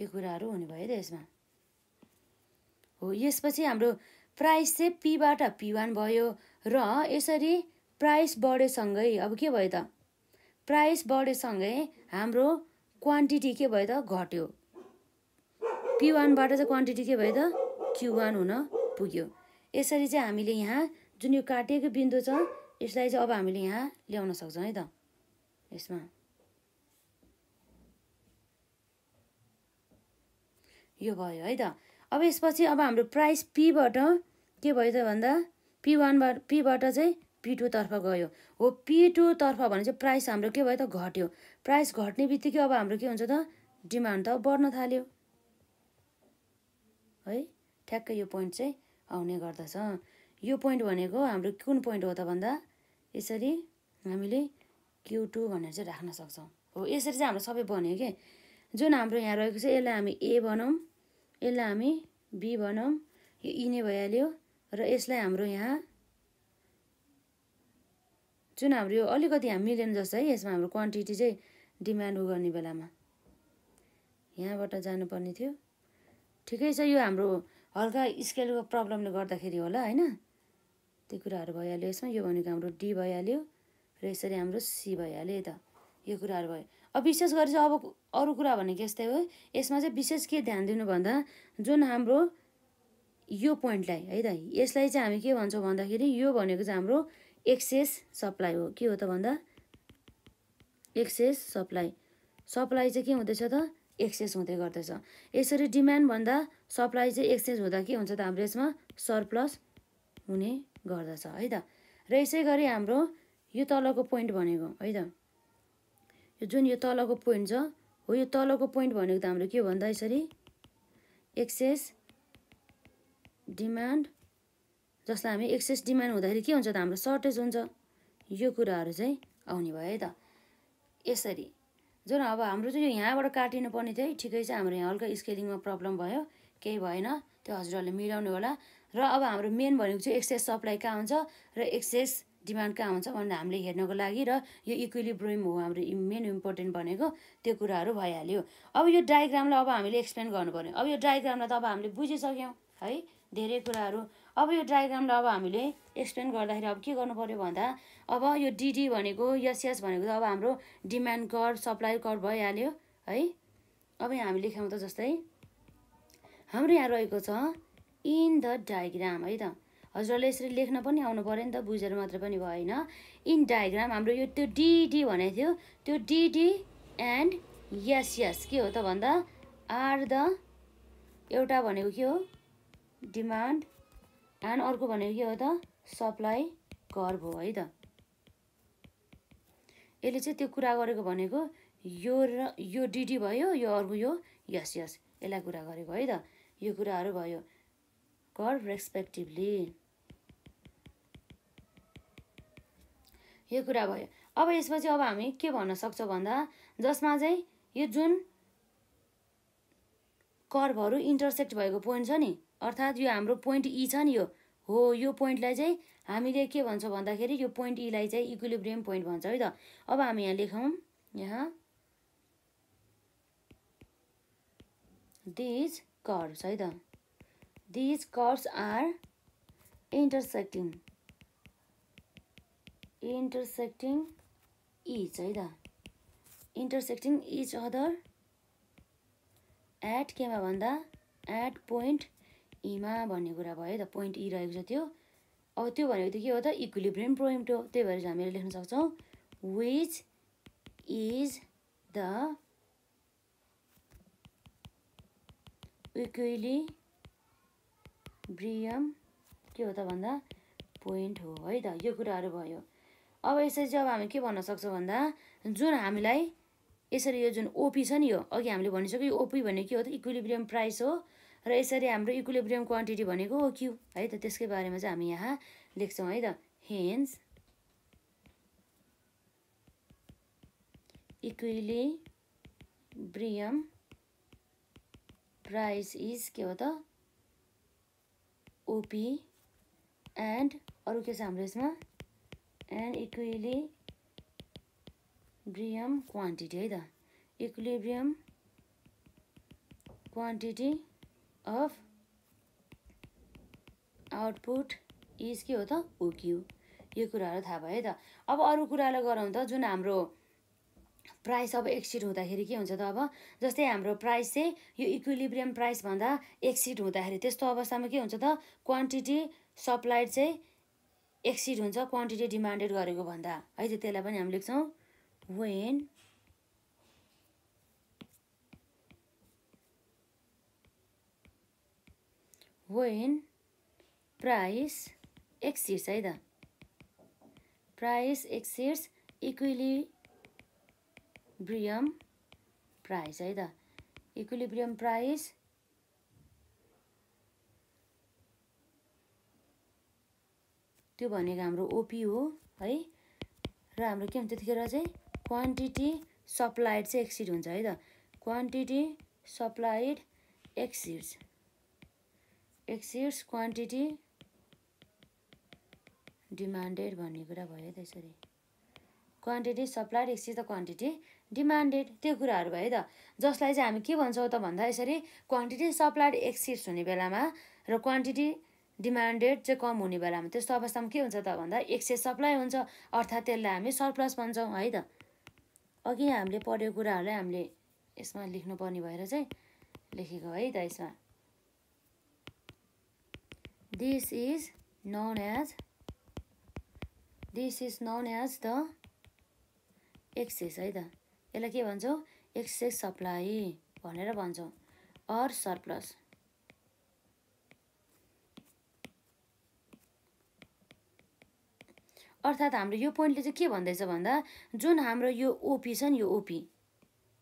यो कुराहरू हुनुभयो है त यसमा हो यसपछि हाम्रो प्राइस चाहिँ पीबाट पी वान भयो र यसरी प्राइस बढेसँगै अब के भयो त प्राइस बढेसँगै हाम्रो क्वान्टिटी के भयो त घट्यो पी वानबाट चाहिँ क्वान्टिटी के भयो त क्यु वान हुन पुग्यो यसरी चाहिँ हामीले यहाँ जुन यो काटिएको बिन्दु छ यसलाई चाहिँ अब हामीले यहाँ ल्याउन सक्छौँ है त यसमा यो भयो है त अब यसपछि अब हाम्रो प्राइस पीबाट के भयो त भन्दा पी वानबाट पीबाट चाहिँ पी टूतर्फ गयो हो पी टूतर्फ भने चाहिँ प्राइस हाम्रो के भयो त घट्यो प्राइस घट्ने बित्तिकै अब हाम्रो के हुन्छ त डिमान्ड त बढ्न थाल्यो है ठ्याक्कै यो पोइन्ट चाहिँ आउने गर्दछ यो पोइन्ट भनेको हाम्रो कुन पोइन्ट हो त भन्दा यसरी हामीले क्यु टू भनेर चाहिँ राख्न सक्छौँ हो यसरी चाहिँ हाम्रो सबै बन्यो कि जुन हाम्रो यहाँ रहेको छ यसलाई हामी ए भनौँ यसलाई हामी बी भनौँ यो इ इने भइहाल्यो र यसलाई हाम्रो यहाँ जुन हाम्रो यो अलिकति हामी मिलेन जस्तो है यसमा हाम्रो क्वान्टिटी चाहिँ डिमान्ड गर्ने बेलामा यहाँबाट जानुपर्ने थियो ठिकै छ यो हाम्रो हल्का स्केलको प्रब्लमले गर्दाखेरि होला होइन त्यो कुराहरू भइहाल्यो यसमा यो भनेको हाम्रो डी भइहाल्यो र यसरी हाम्रो सी भइहाल्यो है त यो कुराहरू भयो अब विशेष गरी चाहिँ अब अरू कुरा भनेको यस्तै हो यसमा चाहिँ विशेष के ध्यान दिनु भन्दा जुन हाम्रो यो पोइन्टलाई है त यसलाई चाहिँ हामी के भन्छौँ भन्दाखेरि यो भनेको चाहिँ हाम्रो एक्सेस सप्लाई हो के हो त भन्दा एक्सेस सप्लाई सप्लाई चाहिँ के हुँदैछ त एक्सेस हुँदै गर्दछ यसरी डिमान्ड भन्दा सप्लाई चाहिँ एक्सेस हुँदा के हुन्छ त हाम्रो यसमा सरप्लस हुने गर्दछ है त र यसै गरी हाम्रो यो तलको पोइन्ट भनेको है त यो जुन यो तलको पोइन्ट छ हो यो तलको पोइन्ट भनेको त हाम्रो के भन्दा यसरी एक्सेस डिमान्ड जसलाई हामी एक्सेस डिमान्ड हुँदाखेरि के हुन्छ त हाम्रो सर्टेज हुन्छ यो कुराहरू चाहिँ आउने भयो है त यसरी जुन अब हाम्रो चाहिँ यो यहाँबाट काटिनु पर्ने थियो है ठिकै छ हाम्रो यहाँ हल्का स्केलिङमा प्रब्लम भयो केही भएन त्यो हजुरहरूले मिलाउनु होला र अब हाम्रो मेन भनेको चाहिँ एक्सेस सप्लाई कहाँ हुन्छ र एक्सेस डिमान्ड कहाँ हुन्छ भनेर हामीले हेर्नको लागि र यो इक्विलिब्रियम हो हाम्रो मेन इम्पोर्टेन्ट भनेको त्यो कुराहरू भइहाल्यो अब यो डायग्रामलाई अब हामीले एक्सप्लेन गर्नु अब यो डायग्रामलाई त अब हामीले बुझिसक्यौँ है धेरै कुराहरू अब यो डायग्रामलाई अब हामीले एक्सप्लेन गर्दाखेरि अब के गर्नु पऱ्यो भन्दा अब यो डिडी भनेको यस भनेको त अब हाम्रो डिमान्ड कर सप्लाई कर भइहाल्यो है अब यहाँ हामी लेख्यौँ त जस्तै हाम्रो यहाँ रहेको छ इन द डायग्राम है त हजुरहरूले यसरी लेख्न पनि आउनु पऱ्यो नि त बुझेर मात्र पनि भएन इन डायग्राम हाम्रो यो त्यो डिडी भनेको थियो त्यो डिडी एन्ड यस यस के हो त भन्दा आर द एउटा भनेको के हो डिमान्ड एन्ड अर्को भनेको के हो त सप्लाई कर्भ हो है त यसले चाहिँ त्यो कुरा गरेको भनेको यो र यो डिडी भयो यो अर्को यो यस यस यसलाई कुरा गरेको है त यो कुराहरू भयो कर रेस्पेक्टिभली यो कुरा भयो अब यसपछि अब हामी के भन्न सक्छौँ भन्दा जसमा चाहिँ यो जुन कर्भहरू इन्टरसेक्ट भएको पोइन्ट छ नि अर्थात् यो हाम्रो पोइन्ट ई e छ नि यो हो यो पोइन्टलाई चाहिँ हामीले के भन्छौँ भन्दाखेरि यो पोइन्ट ईलाई चाहिँ इक्विलिब्रियम पोइन्ट भन्छ है त अब हामी यहाँ लेखौँ यहाँ दिज कर्भ है त these curves are intersecting intersecting each है त इन्टरसेक्टिङ इच अदर एट केमा भन्दा एट पोइन्ट इमा भन्ने कुरा भयो है त पोइन्ट इ रहेको छ त्यो अब त्यो भनेको त के हो त इक्विलिब्रियम पोइन्ट हो त्यही भएर चाहिँ हामीले लेख्न सक्छौँ विच इज द इक्विलिब्रियम के हो त भन्दा पोइन्ट हो है त यो कुराहरू भयो अब यसरी चाहिँ अब हामी के भन्न सक्छौँ भन्दा जुन हामीलाई यसरी यो जुन ओपी छ नि यो अघि हामीले भनिसक्यो ओपी भनेको के हो त इक्विलिब्रियम प्राइस हो र यसरी हाम्रो इक्विलिब्रियम क्वान्टिटी भनेको हो क्यु है त त्यसकै बारेमा चाहिँ हामी यहाँ लेख्छौँ है त हेन्स इक्विलिब्रियम प्राइस इज के हो त ओपी एन्ड अरू के छ हाम्रो यसमा इक्वेली ब्रियम क्वान्टिटी है त equilibrium quantity of output is के हो त ओक्यु यो कुराहरू थाहा भयो है त अब अरू कुरालाई गरौँ त जुन हाम्रो प्राइस अब एक्सिड हुँदाखेरि के हुन्छ त अब जस्तै हाम्रो प्राइस चाहिँ यो इक्विलिब्रियम प्राइसभन्दा एक्सिड हुँदाखेरि त्यस्तो अवस्थामा के हुन्छ त क्वान्टिटी सप्लाइड चाहिँ एक्सिड हुन्छ क्वान्टिटी डिमान्डेड गरेको भन्दा है त त्यसलाई पनि हामी लेख्छौँ वेन वेन प्राइस एक्सिड्स है त प्राइस एक्सिड्स इक्विलिब्रियम प्राइस है त इक्विलिब्रियम प्राइस त्यो भनेको हाम्रो ओपी हो है र हाम्रो के हुन्छ त्यतिखेर चाहिँ क्वान्टिटी सप्लाइड चाहिँ एक्सिड हुन्छ है त quantity supplied exceeds exceeds quantity demanded भन्ने कुरा भयो त यसरी क्वान्टिटी सप्लाइड एक्सिड त क्वान्टिटी डिमान्डेड त्यो कुराहरू भयो त जसलाई चाहिँ हामी के भन्छौँ त भन्दा यसरी क्वान्टिटी सप्लाइड एक्सिड्स हुने बेलामा र क्वान्टिटी डिमान्डेड चाहिँ कम हुने बेलामा त्यस्तो अवस्थामा के हुन्छ त भन्दा एक्सेस सप्लाई हुन्छ अर्थात् त्यसलाई हामी सरप्लस भन्छौँ है त अघि हामीले पढेको कुराहरूलाई हामीले यसमा लेख्नुपर्ने भएर चाहिँ लेखेको है त यसमा this is known as this is known as the excess है त यसलाई के भन्छौँ एक्सेस सप्लाई भनेर भन्छौँ अर सरप्लस अर्थात् हाम्रो यो पोइन्टले चाहिँ के भन्दैछ भन्दा जुन हाम्रो यो ओपी छ नि यो ओपी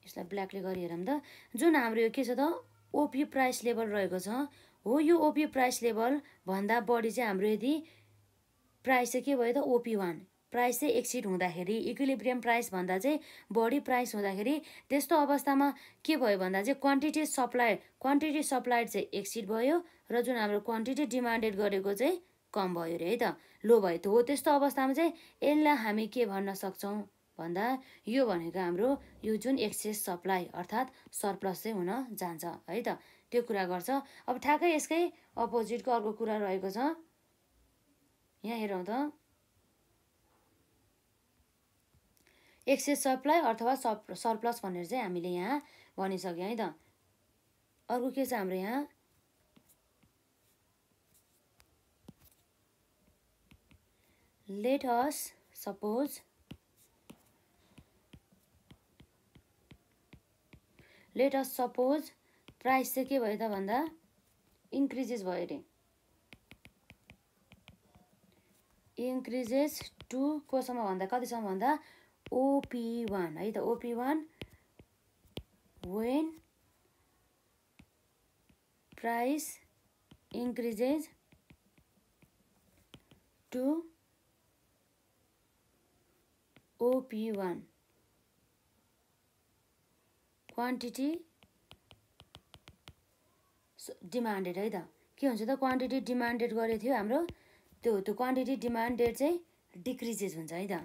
यसलाई ब्ल्याकले गरी हेरौँ त जुन हाम्रो यो के छ त ओपी प्राइस लेभल रहेको छ हो यो ओपी प्राइस लेभल भन्दा बढी चाहिँ हाम्रो यदि प्राइस चाहिँ के भयो त ओपी वान प्राइस चाहिँ एक्सिड हुँदाखेरि इक्विलिब्रियम प्राइस भन्दा चाहिँ बढी प्राइस हुँदाखेरि त्यस्तो अवस्थामा के भयो भन्दा चाहिँ क्वान्टिटी सप्लाई क्वान्टिटी सप्लाइड चाहिँ एक्सिड भयो र जुन हाम्रो क्वान्टिटी डिमान्डेड गरेको चाहिँ कम भयो अरे है त लो भएको हो त्यस्तो अवस्थामा चाहिँ यसलाई हामी के भन्न सक्छौँ भन्दा यो भनेको हाम्रो यो जुन एक्सेस सप्लाई अर्थात् सरप्लस चाहिँ हुन जान्छ है त त्यो कुरा गर्छ अब ठ्याक्कै यसकै अपोजिटको अर्को कुरा रहेको छ यहाँ हेरौँ त एक्सेस सप्लाई अथवा सप सरप्लस भनेर चाहिँ हामीले यहाँ भनिसक्यौँ है त अर्को के छ हाम्रो यहाँ let us suppose let us suppose price चाहिँ के भयो त भन्दा इन्क्रिजेस भयो अरे इन्क्रिजेस टु कोसम्म भन्दा कतिसम्म भन्दा ओपी वान है त OP one when price increases to OP1 quantity quantity demanded है त के हुन्छ त क्वान्टिटी डिमान्डेड गरेको थियो हाम्रो त्यो त्यो क्वान्टिटी डिमान्डेड चाहिँ डिक्रिजेज हुन्छ है त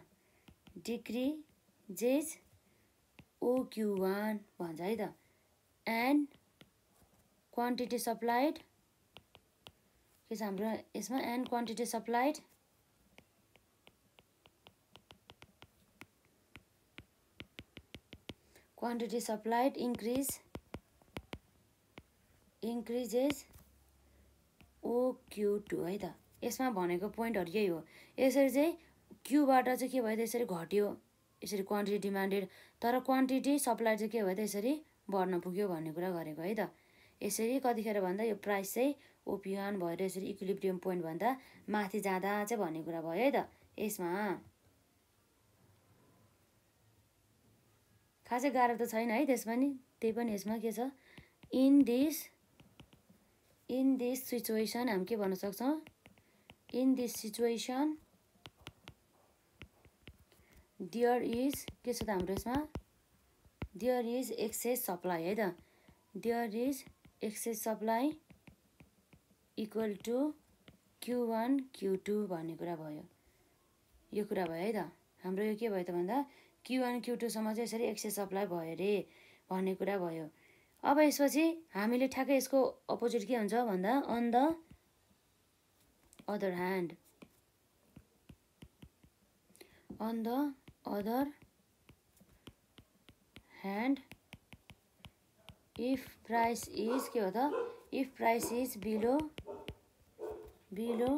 डिक्रिजेज ओक्यु भन्छ है त एन्ड क्वान्टिटी सप्लाइड के छ हाम्रो यसमा and quantity supplied quantity supplied increase increases OQ two है त यसमा भनेको पोइन्टहरू यही हो यसरी चाहिँ क्युबाट चाहिँ के भयो त यसरी घट्यो यसरी क्वान्टिटी डिमान्डेड तर क्वान्टिटी सप्लाई चाहिँ के भयो त यसरी बढ्न पुग्यो भन्ने कुरा गरेको है त यसरी कतिखेर भन्दा यो प्राइस चाहिँ ओपिआन भएर यसरी इक्विलिब्रियम पोइन्टभन्दा माथि जाँदा चाहिँ भन्ने कुरा भयो है त यसमा खासै गाह्रो त छैन है त्यसमा नि त्यही पनि यसमा के छ in this in this situation हामी के भन्न सक्छौँ in this situation there is के छ त हाम्रो यसमा डियर इज एक्सेस सप्लाई है त there is excess supply equal to Q one Q two भन्ने कुरा भयो यो कुरा भयो है त हाम्रो यो के भयो त भन्दा क्यु वान क्यु टूसम्म चाहिँ यसरी एक्सेस सप्लाई भयो अरे भन्ने कुरा भयो अब यसपछि हामीले ठ्याक्कै यसको अपोजिट के हुन्छ भन्दा on the other hand on the other hand if price is के हो त if price is below below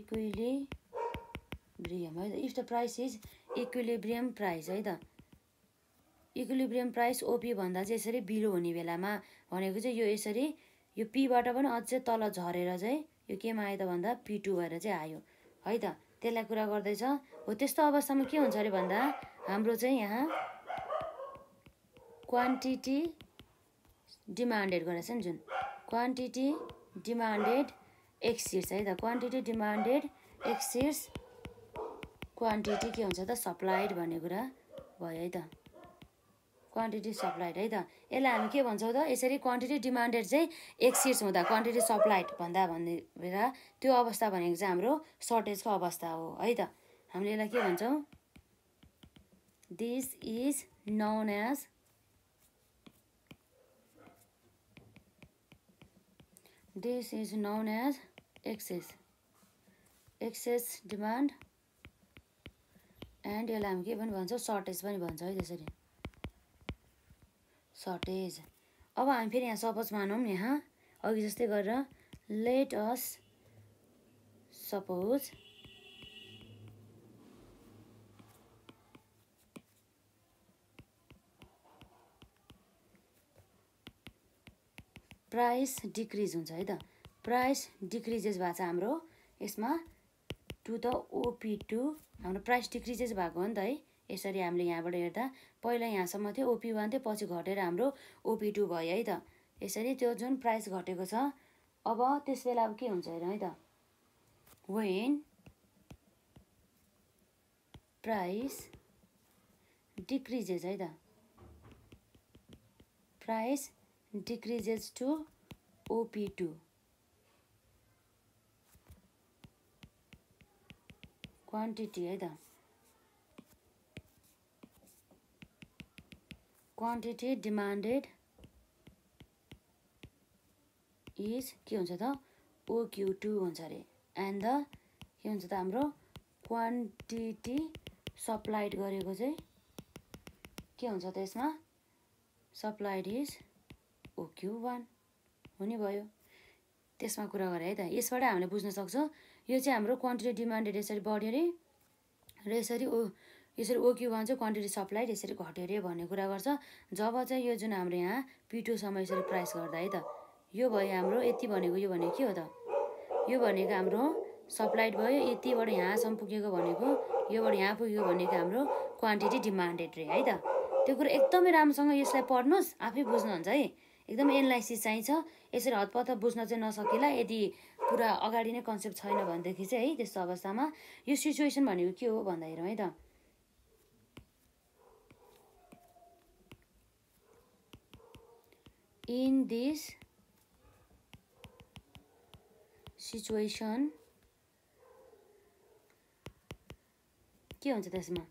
equili equilibrium है if the price is equilibrium price है त इक्विलिब्रियम प्राइस ओपी भन्दा चाहिँ यसरी बिलो हुने बेलामा भनेको चाहिँ यो यसरी यो पीबाट पनि अझै तल झरेर चाहिँ यो केमा आयो त भन्दा पी टू भएर चाहिँ आयो है त त्यसलाई कुरा गर्दैछ हो त्यस्तो अवस्थामा के हुन्छ अरे भन्दा हाम्रो चाहिँ यहाँ क्वान्टिटी डिमान्डेड गरेछ नि जुन क्वान्टिटी डिमान्डेड एक्सिड्स है त क्वान्टिटी डिमान्डेड एक्सिड्स क्वान्टिटी के हुन्छ त सप्लाइड भन्ने कुरा भयो है त क्वान्टिटी सप्लाइड है त यसलाई हामी के भन्छौँ त यसरी क्वान्टिटी डिमान्डेड चाहिँ सिट्स हुँदा क्वान्टिटी सप्लाइड भन्दा भनेर त्यो अवस्था भनेको चाहिँ हाम्रो सर्टेजको अवस्था हो है त हामीले यसलाई के भन्छौँ this is known as this is known as excess excess demand and यसलाई हामी के पनि भन्छौँ सर्टेज पनि भन्छ है त्यसरी सर्टेज अब हामी फेरि यहाँ सपोज मानौँ यहाँ अघि जस्तै गरेर let us suppose price decrease हुन्छ है त प्राइस डिक्रिजेस भएको छ हाम्रो यसमा टु द ओपी टु हाम्रो प्राइस डिक्रिजेस भएको हो नि त है यसरी हामीले यहाँबाट हेर्दा पहिला यहाँसम्म थियो ओपी वान थियो पछि घटेर हाम्रो ओपी टू भयो है त यसरी त्यो जुन प्राइस घटेको छ अब त्यस बेला अब के हुन्छ हेर है त वेन प्राइस डिक्रिजेस है त price decreases to OP two quantity है त क्वान्टिटी डिमान्डेड इज के हुन्छ त ओक्यु टू हुन्छ अरे एन्ड द के हुन्छ त हाम्रो क्वान्टिटी सप्लाइड गरेको चाहिँ के हुन्छ त यसमा सप्लाइड इज ओक्यु वान हुने भयो त्यसमा कुरा गरेँ है त यसबाट हामीले बुझ्न सक्छौँ यो चाहिँ हाम्रो क्वान्टिटी डिमान्डेड यसरी बढ्यो अरे र यसरी ओ यसरी ओक्यु वान चाहिँ क्वान्टिटी सप्लाइड यसरी घट्यो अरे भन्ने कुरा गर्छ जब चाहिँ यो जुन हाम्रो यहाँ पिटोसम्म यसरी प्राइस गर्दा है त यो भयो हाम्रो यति भनेको यो भनेको के हो त यो भनेको हाम्रो सप्लाइड भयो यतिबाट यहाँसम्म पुगेको भनेको योबाट यहाँ पुग्यो भनेको हाम्रो क्वान्टिटी डिमान्डेड रे है त त्यो कुरो एकदमै राम्रोसँग यसलाई पढ्नुहोस् आफै बुझ्नुहुन्छ है एकदम एनालाइसिस चाहिन्छ यसरी हतपत बुझ्न चाहिँ नसकेला यदि पुरा अगाडि नै कन्सेप्ट छैन भनेदेखि चाहिँ है त्यस्तो अवस्थामा यो सिचुएसन भनेको के हो भन्दा हेरौँ है त इन दिस सिचुएसन के हुन्छ त्यसमा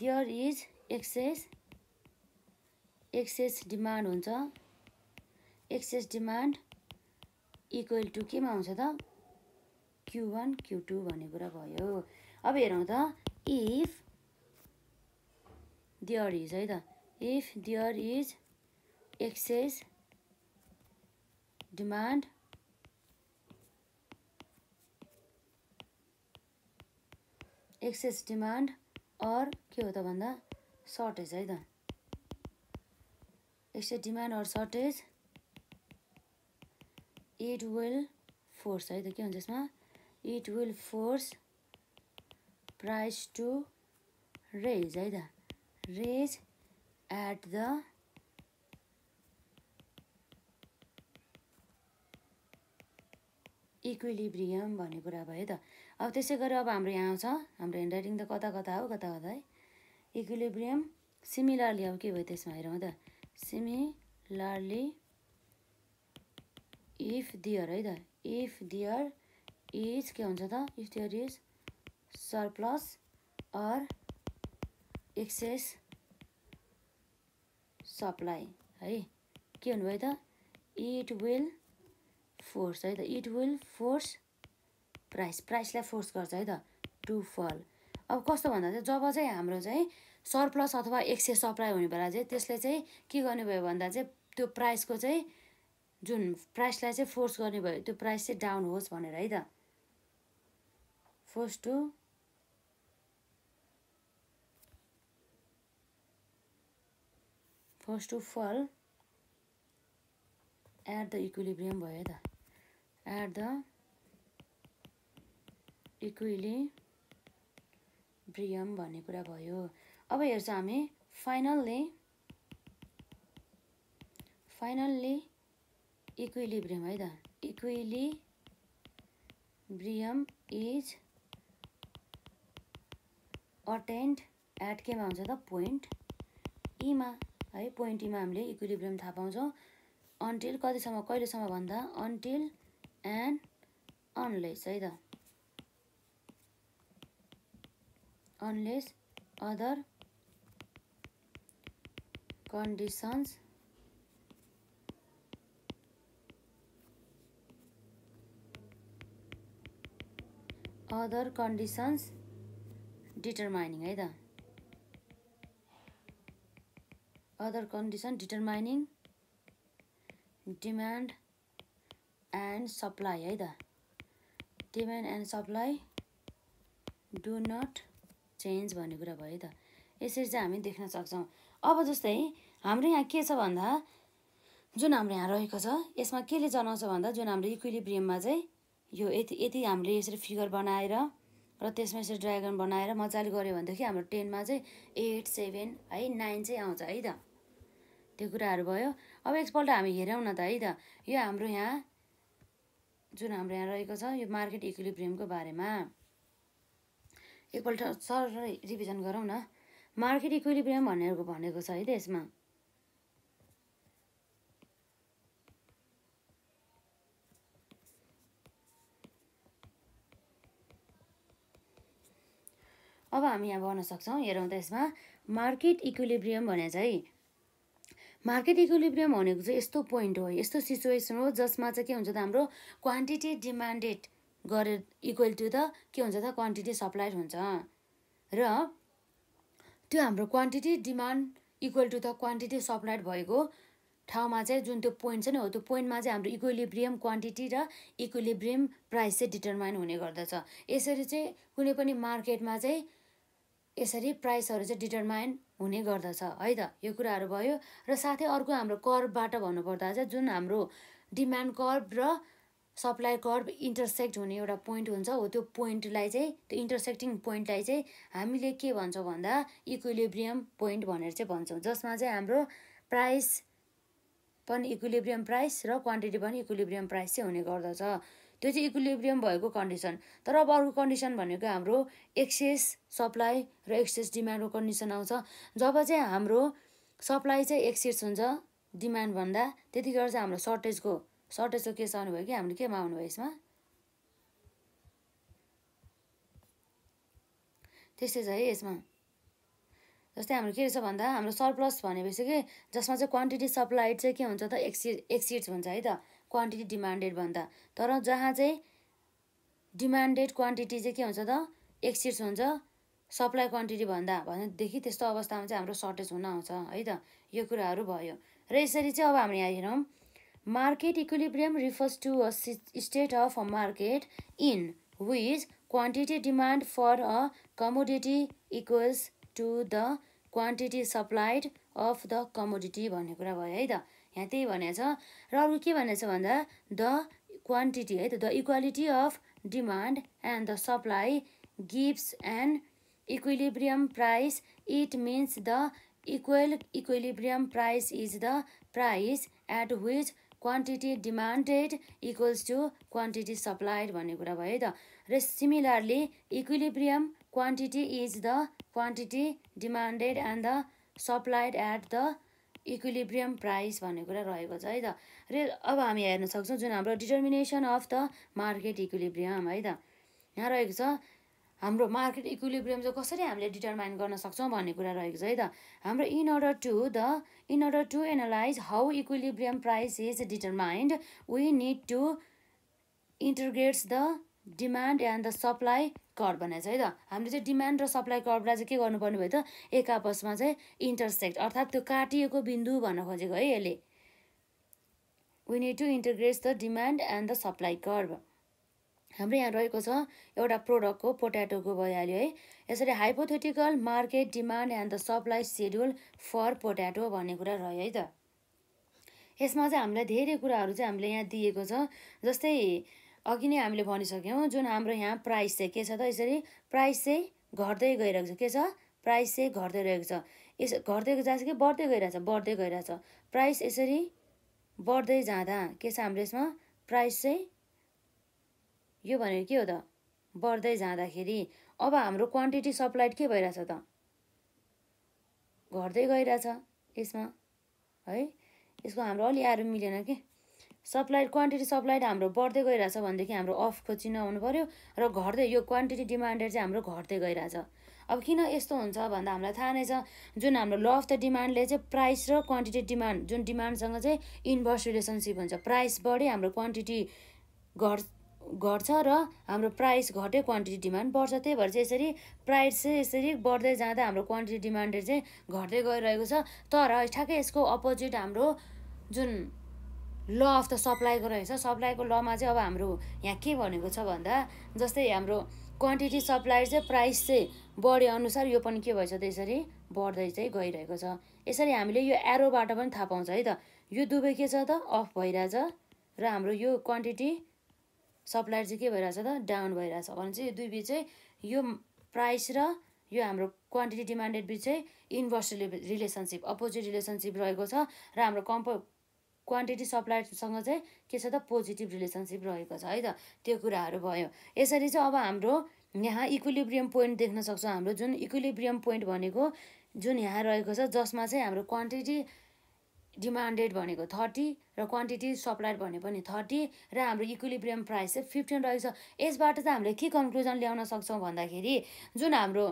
there is excess excess demand हुन्छ एक्सेस डिमान्ड इक्वल टु केमा आउँछ त क्यु वान क्यु टू भन्ने कुरा भयो अब हेरौँ त इफ दियर इज है त if there is excess demand excess demand or के हो त भन्दा सर्टेज है त excess demand or shortage it will force है त के हुन्छ यसमा it will force price to raise है त रेज एट द इक्विलिब्रियम भन्ने कुरा भयो त अब त्यसै गरेर अब हाम्रो यहाँ आउँछ हाम्रो ह्यान्ड राइटिङ त कता कता हो कता कता है इक्विलिब्रियम सिमिलरली अब के भयो त्यसमा हेरौँ त सिमिलरली इफ दियर है त इफ दियर इज के हुन्छ त if there is surplus or excess supply है के हुनुभयो त इट विल फोर्स है त इट विल फोर्स प्राइस प्राइसलाई फोर्स गर्छ है त टु फल अब कस्तो भन्दा चाहिँ जब चाहिँ हाम्रो चाहिँ सरप्लस अथवा एक्सेस सप्लाई हुने बेला चाहिँ त्यसले चाहिँ के भयो भन्दा चाहिँ त्यो प्राइसको चाहिँ जुन प्राइसलाई चाहिँ फोर्स गर्ने भयो त्यो प्राइस चाहिँ डाउन होस् भनेर है त force to first to fall at the equilibrium भयो है त एट द इक्विलिब्रियम भन्ने कुरा भयो अब हेर्छौँ हामी फाइनल्ली फाइनल्ली इक्विलिब्रियम है त इक्विलिब्रियम इज अटेन्ड एट केमा हुन्छ त पोइन्ट इमा है पोइन्ट इमा e हामीले इक्विलिब्रियम थाहा पाउँछौँ अन्टिल कतिसम्म कहिलेसम्म भन्दा अन्टिल एन्ड अनलेस है त unless other conditions other conditions determining है त other condition determining demand and supply है त demand and supply do not change भन्ने कुरा भयो है त यसरी चाहिँ हामी देख्न सक्छौँ अब जस्तै हाम्रो यहाँ के छ भन्दा जुन हाम्रो यहाँ रहेको छ यसमा केले जनाउँछ भन्दा जुन हाम्रो इक्विलिब्रियममा चाहिँ यो यति यति हामीले यसरी फिगर बनाएर र त्यसमा यसरी ड्रागन बनाएर मजाले गऱ्यो भनेदेखि हाम्रो टेनमा चाहिँ एट सेभेन है नाइन चाहिँ आउँछ है त त्यो कुराहरू भयो अब एकपल्ट हामी हेरौँ न त है त यो हाम्रो यहाँ जुन हाम्रो यहाँ रहेको छ यो मार्केट इक्विलिब्रियमको बारेमा एकपल्ट सर रिभिजन गरौँ न मार्केट इक्विलिब्रियम भनेको भनेको छ है त यसमा अब हामी यहाँ भन्न सक्छौँ हेरौँ त यसमा मार्केट इक्विलिब्रियम भने चाहिँ मार्केट इक्विलिब्रियम भनेको चाहिँ यस्तो पोइन्ट हो यस्तो सिचुएसन हो जसमा चाहिँ के हुन्छ त हाम्रो क्वान्टिटी डिमान्डेड गरे इक्वल टु द के हुन्छ त क्वान्टिटी सप्लाइड हुन्छ र त्यो हाम्रो quantity demand equal to the quantity supplied भएको ठाउँमा चाहिँ जुन त्यो पोइन्ट छ नि हो त्यो पोइन्टमा चाहिँ हाम्रो इक्विलिब्रियम क्वान्टिटी र इक्विलिब्रियम प्राइस चाहिँ डिटर्माइन हुने गर्दछ यसरी चाहिँ कुनै पनि मार्केटमा चाहिँ यसरी प्राइसहरू चाहिँ डिटरमाइन हुने गर्दछ है त यो कुराहरू भयो र साथै अर्को हाम्रो कर्बबाट भन्नुपर्दा चाहिँ जुन हाम्रो डिमान्ड कर्ब र सप्लाई कर्ब इन्टरसेक्ट हुने एउटा पोइन्ट हुन्छ हो त्यो पोइन्टलाई चाहिँ त्यो इन्टरसेक्टिङ पोइन्टलाई चाहिँ हामीले के भन्छौँ भन्दा इक्विलिब्रियम पोइन्ट भनेर चाहिँ भन्छौँ जसमा चाहिँ हाम्रो प्राइस पनि इक्विलिब्रियम प्राइस र क्वान्टिटी पनि इक्विलिब्रियम प्राइस चाहिँ हुने गर्दछ त्यो चाहिँ इक्विलिब्रियम भएको कन्डिसन तर अब अर्को कन्डिसन भनेको हाम्रो एक्सेस सप्लाई र एक्सेस डिमान्डको कन्डिसन आउँछ जब चाहिँ हाम्रो सप्लाई चाहिँ एक्सेस हुन्छ डिमान्डभन्दा त्यतिखेर चाहिँ हाम्रो सर्टेजको सर्टेजको केस आउनुभयो कि हामीले केमा आउनुभयो यसमा त्यस्तै छ है यसमा जस्तै हाम्रो के रहेछ भन्दा हाम्रो सरप्लस भनेपछि कि जसमा चाहिँ क्वान्टिटी सप्लाइड चाहिँ के हुन्छ त एक्सि एक्सिड्स हुन्छ है त क्वान्टिटी डिमान्डेड भन्दा तर जहाँ चाहिँ डिमान्डेड क्वान्टिटी चाहिँ के हुन्छ त एक्सिड्स हुन्छ सप्लाई क्वान्टिटी भन्दा भनेदेखि त्यस्तो अवस्थामा चाहिँ हाम्रो सर्टेज हुन आउँछ है त यो कुराहरू भयो र यसरी चाहिँ अब हामी यहाँ हेरौँ market equilibrium refers to a state of a market in which quantity demand for a commodity equals to the quantity supplied of the commodity भन्ने कुरा भयो है त यहाँ त्यही भनेको छ र अर्को के भनेको छ भन्दा द क्वान्टिटी है त the equality of demand and the supply gift and equilibrium price it means the equal equilibrium price is the price at which quantity demanded equals to quantity supplied भन्ने कुरा भयो है त र similarly equilibrium quantity is the quantity demanded and the supplied at the equilibrium price भन्ने कुरा रहेको छ है त र अब हामी हेर्न सक्छौँ जुन हाम्रो determination of the market equilibrium है त यहाँ रहेको छ हाम्रो मार्केट इक्विलिब्रियम चाहिँ कसरी हामीले डिटर्माइन गर्न सक्छौँ भन्ने कुरा रहेको छ है त हाम्रो in order to the in order to analyse how equilibrium price is determined we need to integrates the demand and the supply curve भनेको छ है त हामीले चाहिँ डिमान्ड र सप्लाई कर्भलाई चाहिँ के गर्नुपर्ने भयो त एक आपसमा चाहिँ इन्टरसेक्ट अर्थात् त्यो काटिएको बिन्दु भन्न खोजेको है यसले we need to integrate the demand and the supply curve हाम्रो यहाँ रहेको छ एउटा प्रोडक्टको पोट्याटोको भइहाल्यो है यसरी hypothetical market demand and the supply schedule for potato भन्ने कुरा रह्यो है त यसमा चाहिँ हामीलाई धेरै कुराहरू चाहिँ हामीले यहाँ दिएको छ जस्तै अघि नै हामीले भनिसक्यौँ जुन हाम्रो यहाँ प्राइस चाहिँ के छ त यसरी प्राइस चाहिँ घट्दै गइरहेको छ के छ प्राइस चाहिँ घट्दै रहेको छ यस घट्दै जान्छ कि बढ्दै गइरहेछ बढ्दै गइरहेछ प्राइस यसरी बढ्दै जाँदा के छ हाम्रो यसमा प्राइस चाहिँ यो भनेको के हो त बढ्दै जाँदाखेरि अब हाम्रो क्वान्टिटी सप्लाइड के भइरहेछ त घट्दै गइरहेछ यसमा है यसको हाम्रो अलि आरो मिलेन कि सप्लाइड क्वान्टिटी सप्लाइड हाम्रो बढ्दै गइरहेछ भनेदेखि हाम्रो अफको खोजी हुनु पऱ्यो र घट्दै यो क्वान्टिटी डिमान्डेड चाहिँ हाम्रो घट्दै गइरहेछ अब किन यस्तो हुन्छ भन्दा हामीलाई थाहा नै छ जुन हाम्रो ल अफ द डिमान्डले चाहिँ प्राइस र क्वान्टिटी डिमान्ड जुन डिमान्डसँग चाहिँ इन्भर्स रिलेसनसिप हुन्छ प्राइस बढ्यो हाम्रो क्वान्टिटी घट घट्छ र हाम्रो प्राइस घट्यो क्वान्टिटी डिमान्ड बढ्छ त्यही भएर चाहिँ यसरी प्राइस चाहिँ यसरी बढ्दै जाँदा हाम्रो क्वान्टिटी डिमान्डेड चाहिँ घट्दै गइरहेको छ तर ठ्याक्कै यसको अपोजिट हाम्रो जुन ल अफ द सप्लाईको रहेछ सप्लाईको लमा चाहिँ अब हाम्रो यहाँ के भनेको छ भन्दा जस्तै हाम्रो क्वान्टिटी सप्लाई चाहिँ प्राइस चाहिँ बढे अनुसार यो पनि के भएछ त यसरी बढ्दै चाहिँ गइरहेको छ यसरी हामीले यो एरोबाट पनि थाहा पाउँछ है त यो दुवै के छ त अफ भइरहेछ र हाम्रो यो क्वान्टिटी सप्लाई चाहिँ के भइरहेछ त डाउन भइरहेछ भने चाहिँ यो दुई बिच चाहिँ यो प्राइस र यो हाम्रो क्वान्टिटी डिमान्डेड बिच चाहिँ इन्भर्स रिलेसनसिप अपोजिट रिलेसनसिप रहेको छ र हाम्रो कम्प क्वान्टिटी सप्लायरसँग चाहिँ के छ त पोजिटिभ रिलेसनसिप रहेको छ है त त्यो कुराहरू भयो यसरी चाहिँ अब हाम्रो यहाँ इक्विलिब्रियम पोइन्ट देख्न सक्छौँ हाम्रो जुन इक्विलिब्रियम पोइन्ट भनेको जुन यहाँ रहेको छ जसमा चाहिँ हाम्रो क्वान्टिटी डिमान्डेड भनेको थर्टी र क्वान्टिटी सप्लाइड भने पनि थर्टी र हाम्रो इक्विलिब्रियम प्राइस चाहिँ फिफ्टिन रहेको छ यसबाट चाहिँ हामीले के कन्क्लुजन ल्याउन सक्छौँ भन्दाखेरि जुन हाम्रो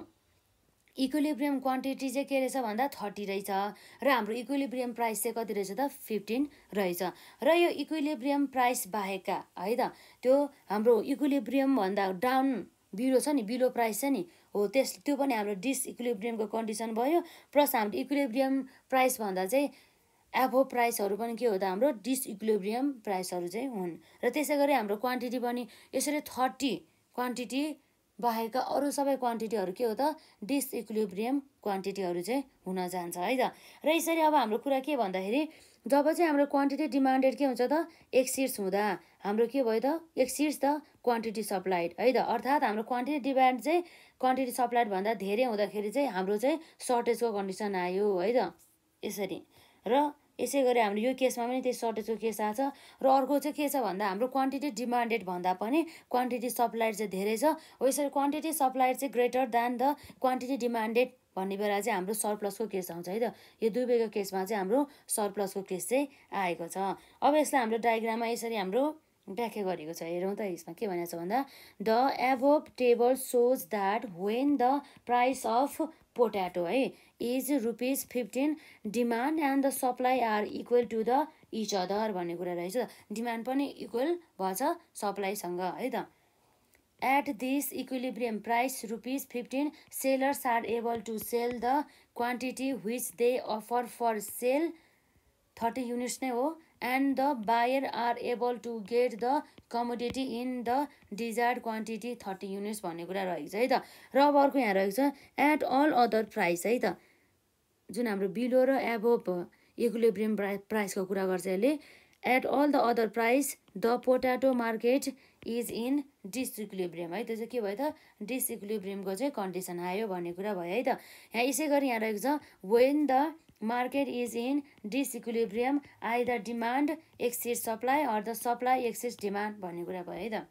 इक्विलिब्रियम क्वान्टिटी चाहिँ के रहेछ भन्दा थर्टी रहेछ र हाम्रो इक्विलिब्रियम प्राइस चाहिँ कति रहेछ त फिफ्टिन रहेछ र यो इक्विलिब्रियम प्राइस बाहेकका है त त्यो हाम्रो इक्विलिब्रियम भन्दा डाउन बिलो छ नि बिलो प्राइस छ नि हो त्यस त्यो पनि हाम्रो इक्वलिब्रियमको कन्डिसन भयो प्लस हाम्रो इक्विलिब्रियम प्राइस भन्दा चाहिँ एभो प्राइसहरू पनि के हो त हाम्रो डिसइक्विलिब्रियम प्राइसहरू चाहिँ हुन् र त्यसै गरी हाम्रो क्वान्टिटी पनि यसरी थर्टी क्वान्टिटी बाहेकका अरू सबै क्वान्टिटीहरू के हो त डिसइक्विलिब्रियम क्वान्टिटीहरू चाहिँ हुन जान्छ है त र यसरी अब हाम्रो कुरा के भन्दाखेरि जब चाहिँ हाम्रो क्वान्टिटी डिमान्डेड के हुन्छ त एक्सिड्स हुँदा हाम्रो के भयो त एक्सिड्स त क्वान्टिटी सप्लाइड है त अर्थात् हाम्रो क्वान्टिटी डिमान्ड चाहिँ क्वान्टिटी सप्लाइड भन्दा धेरै हुँदाखेरि चाहिँ हाम्रो चाहिँ सर्टेजको कन्डिसन आयो है त यसरी र यसै गरी हाम्रो यो केसमा पनि त्यही सर्टेजको केस आएको छ र अर्को चाहिँ के छ भन्दा हाम्रो क्वान्टिटी डिमान्डेड भन्दा पनि क्वान्टिटी सप्लाइड चाहिँ धेरै छ हो यसरी क्वान्टिटी सप्लाइड चाहिँ greater than the quantity demanded भन्ने बेला चाहिँ हाम्रो सरप्लसको केस आउँछ है त यो दुवैको केसमा चाहिँ हाम्रो सरप्लसको केस चाहिँ आएको छ अब यसलाई हाम्रो डायग्राममा यसरी हाम्रो व्याख्या गरेको छ हेरौँ त यसमा के भनेको छ भन्दा the above table shows that when the price of potato है is rupees fifteen demand and the supply are equal to the each other भन्ने कुरा रहेछ डिमान्ड पनि इक्वल भएछ सप्लाईसँग है त at this equilibrium price rupees fifteen sellers are able to sell the quantity which they offer for sale thirty units नै हो and the buyer are able to get the commodity in the desired quantity thirty units भन्ने कुरा रहेको छ है त र अब अर्को यहाँ रहेको छ एट अल अदर प्राइस है त जुन हाम्रो बिलो र एबोभ इक्विलिब्रियम प्राइ प्राइसको कुरा गर्छ यसले at all the other price the potato market is in disequilibrium है त्यो चाहिँ के भयो त डिसइक्विलिब्रियमको चाहिँ कन्डिसन आयो भन्ने कुरा भयो है त यहाँ यसै गरी यहाँ रहेको छ when the market is in disequilibrium आई the demand exceeds supply or the supply exceeds demand भन्ने कुरा भयो है त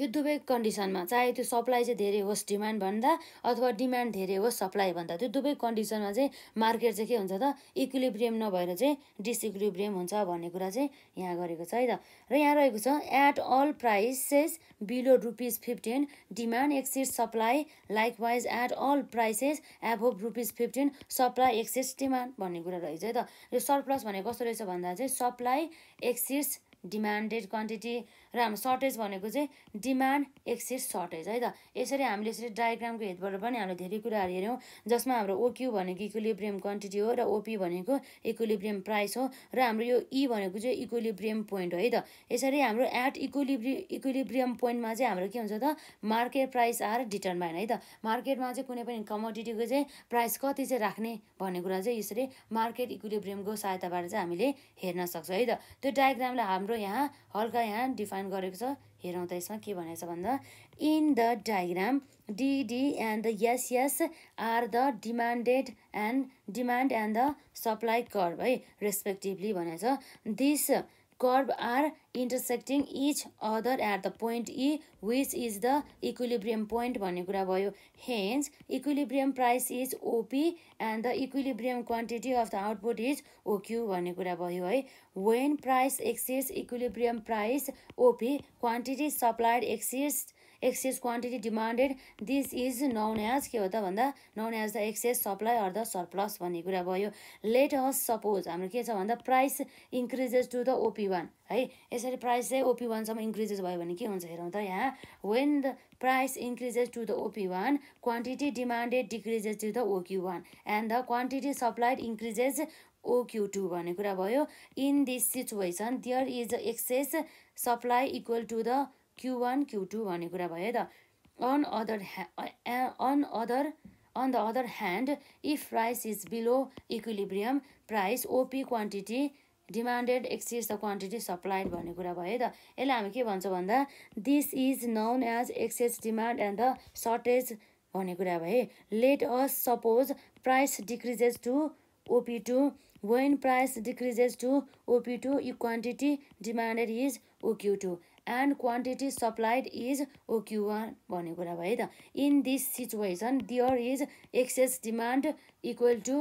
यो दुवै कन्डिसनमा चाहे त्यो सप्लाई चाहिँ धेरै होस् डिमान्ड भन्दा अथवा डिमान्ड धेरै होस् सप्लाई भन्दा त्यो दुवै कन्डिसनमा चाहिँ मार्केट चाहिँ के हुन्छ त इक्विलिब्रियम नभएर चाहिँ डिसइक्विलिब्रियम हुन्छ भन्ने कुरा चाहिँ यहाँ गरेको छ है त र यहाँ रहेको छ at all prices below rupees fifteen demand exceeds supply likewise at all prices above rupees fifteen supply exceeds demand भन्ने कुरा रहेछ है त यो सरप्लस भनेको कस्तो रहेछ भन्दा चाहिँ सप्लाई एक्सिस डिमान्डेड क्वान्टिटी र हाम्रो सर्टेज भनेको चाहिँ डिमान्ड एक्सेस सर्टेज है त यसरी हामीले यसरी डायग्रामको हेडबाट पनि हामीले धेरै कुराहरू हेऱ्यौँ जसमा हाम्रो ओक्यू भनेको इक्विलिब्रियम क्वान्टिटी हो र ओपी भनेको इक्विलिब्रियम प्राइस हो र हाम्रो यो ई e भनेको चाहिँ इक्विलिब्रियम पोइन्ट हो है त यसरी हाम्रो एट इक्विलिब्रि इक्विलिब्रियम पोइन्टमा चाहिँ हाम्रो के हुन्छ त मार्केट प्राइस आर डिटर्माइन है त मार्केटमा चाहिँ कुनै पनि कमोडिटीको चाहिँ प्राइस कति चाहिँ राख्ने भन्ने कुरा चाहिँ यसरी मार्केट इक्विलिब्रियमको सहायताबाट चाहिँ हामीले हेर्न सक्छौँ है त त्यो डायग्रामलाई हाम्रो यहाँ हल्का यहाँ डिफाइन मेन्सन गरेको छ हेरौँ त यसमा के भनेको छ भन्दा in the diagram DD and the SS SS are the demanded and demand and the supply curve है रेस्पेक्टिभली भनेको छ this curve are intersecting each other at the point E which is the equilibrium point भन्ने कुरा भयो hence equilibrium price is OP and the equilibrium quantity of the output is OQ भन्ने कुरा भयो है when price exceeds equilibrium price OP quantity supplied axis access quantity demanded this is known as के हो त भन्दा known as the excess supply or the surplus भन्ने कुरा भयो लेट अस सपोज हाम्रो के छ भन्दा price increases to the OP one है यसरी प्राइस चाहिँ ओपी वानसम्म इन्क्रिजेस भयो भने के हुन्छ हेरौँ त यहाँ when the price increases to the OP one quantity demanded decreases to the OQ one and the quantity supplied increases OQ two भन्ने कुरा भयो in this situation there is excess supply equal to the Q one Q two भन्ने कुरा भयो है त on other on other on the other hand if price is below equilibrium price OP quantity demanded exchange the quantity supplied भन्ने कुरा भयो है त यसलाई हामी के भन्छौँ भन्दा this is known as excess demand and the shortage भन्ने कुरा भयो है let us suppose price decreases to OP two when price decreases to OP two you quantity demanded is OQ two and quantity supplied is one भन्ने कुरा भयो है त in this situation there is excess demand equal to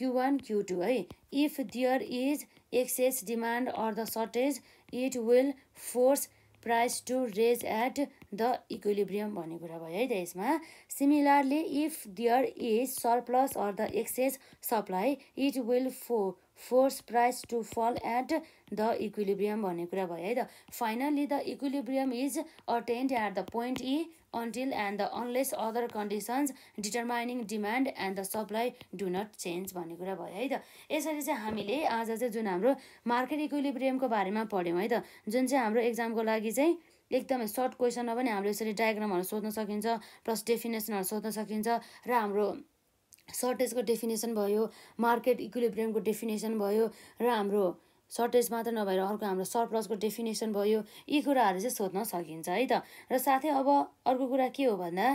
Q one Q two है if there is excess demand or the shortage it will force price to rise at the equilibrium भन्ने कुरा भयो है त यसमा similarly if there is surplus or the excess supply it will फो force price to fall at the equilibrium भन्ने कुरा भयो है त finally the equilibrium is attained at the point इ until and the unless other conditions determining demand and the supply do not change भन्ने कुरा भयो है त यसरी चाहिँ हामीले आज चाहिँ जुन हाम्रो मार्केट इक्विलिब्रियमको बारेमा पढ्यौँ है त जुन चाहिँ हाम्रो इक्जामको लागि चाहिँ एकदमै सर्ट क्वेसनमा पनि हामीले यसरी डायग्रामहरू सोध्न सकिन्छ प्लस डेफिनेसनहरू सोध्न सकिन्छ र हाम्रो सर्टेजको डेफिनेसन भयो मार्केट इक्विलिब्रियमको डेफिनेसन भयो र हाम्रो सर्टेज मात्र नभएर अर्को हाम्रो सरप्लसको डेफिनेसन भयो यी कुराहरू चाहिँ सोध्न सकिन्छ है त र साथै अब अर्को कुरा के हो भन्दा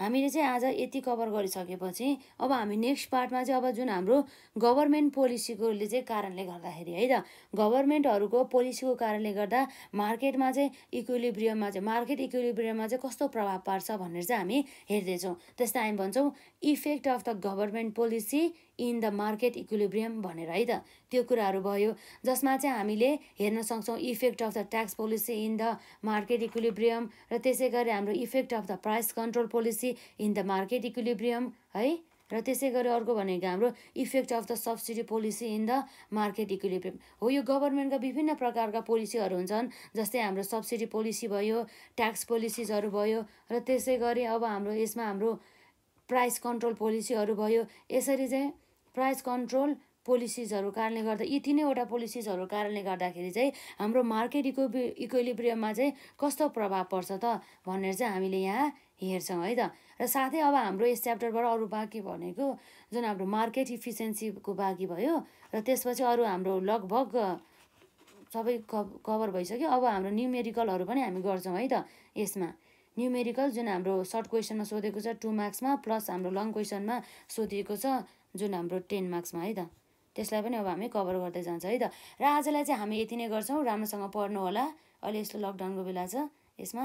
हामीले चाहिँ आज यति कभर गरिसकेपछि अब हामी नेक्स्ट पार्टमा चाहिँ अब जुन हाम्रो गभर्मेन्ट पोलिसीकोले चाहिँ कारणले गर्दाखेरि है त गभर्मेन्टहरूको पोलिसीको कारणले गर्दा मार्केटमा चाहिँ इक्विलिब्रियममा चाहिँ मार्केट इक्विलिब्रियममा चाहिँ कस्तो प्रभाव पार्छ भनेर चाहिँ हामी हेर्दैछौँ त्यस्तै हामी भन्छौँ effect of the government policy in the market equilibrium भनेर है त त्यो कुराहरू भयो जसमा चाहिँ हामीले हेर्न सक्छौँ effect of the tax policy in the market equilibrium र त्यसै गरी हाम्रो effect of the price control policy in the market equilibrium है र त्यसै गरी अर्को भनेको हाम्रो effect of the subsidy policy in the market equilibrium हो यो गभर्मेन्टका विभिन्न प्रकारका पोलिसीहरू हुन्छन् जस्तै हाम्रो सब्सिडी पोलिसी भयो ट्याक्स पोलिसिसहरू भयो र त्यसै गरी अब हाम्रो यसमा हाम्रो प्राइस कन्ट्रोल पोलिसीहरू भयो यसरी चाहिँ प्राइस कन्ट्रोल पोलिसिसहरू कारणले गर्दा यी तिनैवटा पोलिसिसहरू कारणले गर्दाखेरि चाहिँ हाम्रो मार्केट इको इक्वेलिब्रियममा चाहिँ कस्तो प्रभाव पर्छ त भनेर चाहिँ हामीले यहाँ हेर्छौँ है त र साथै अब हाम्रो यस च्याप्टरबाट अरू बाँकी भनेको जुन हाम्रो मार्केट इफिसियन्सीको बाँकी भयो र त्यसपछि अरू हाम्रो लगभग सबै कभर भइसक्यो अब हाम्रो न्युमेरिकलहरू पनि हामी गर्छौँ है त यसमा न्युमेरिकल जुन हाम्रो सर्ट क्वेसनमा सोधेको छ टु मार्क्समा प्लस हाम्रो लङ क्वेसनमा सोधिएको छ जुन हाम्रो टेन मार्क्समा है त त्यसलाई पनि अब हामी कभर गर्दै जान्छ है त र आजलाई चाहिँ हामी यति नै गर्छौँ राम्रोसँग पढ्नु होला अहिले यस्तो लकडाउनको बेला छ यसमा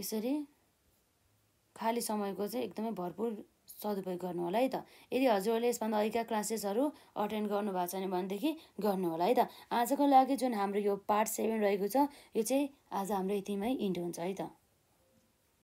यसरी खाली समयको चाहिँ एकदमै भरपूर सदुपयोग गर्नु होला है त यदि हजुरहरूले यसभन्दा अघिका क्लासेसहरू अटेन्ड गर्नुभएको छैन भनेदेखि गर्नु होला है त आजको लागि जुन हाम्रो यो पार्ट सेभेन रहेको छ यो चाहिँ आज हाम्रो यतिमै इन्ड हुन्छ है त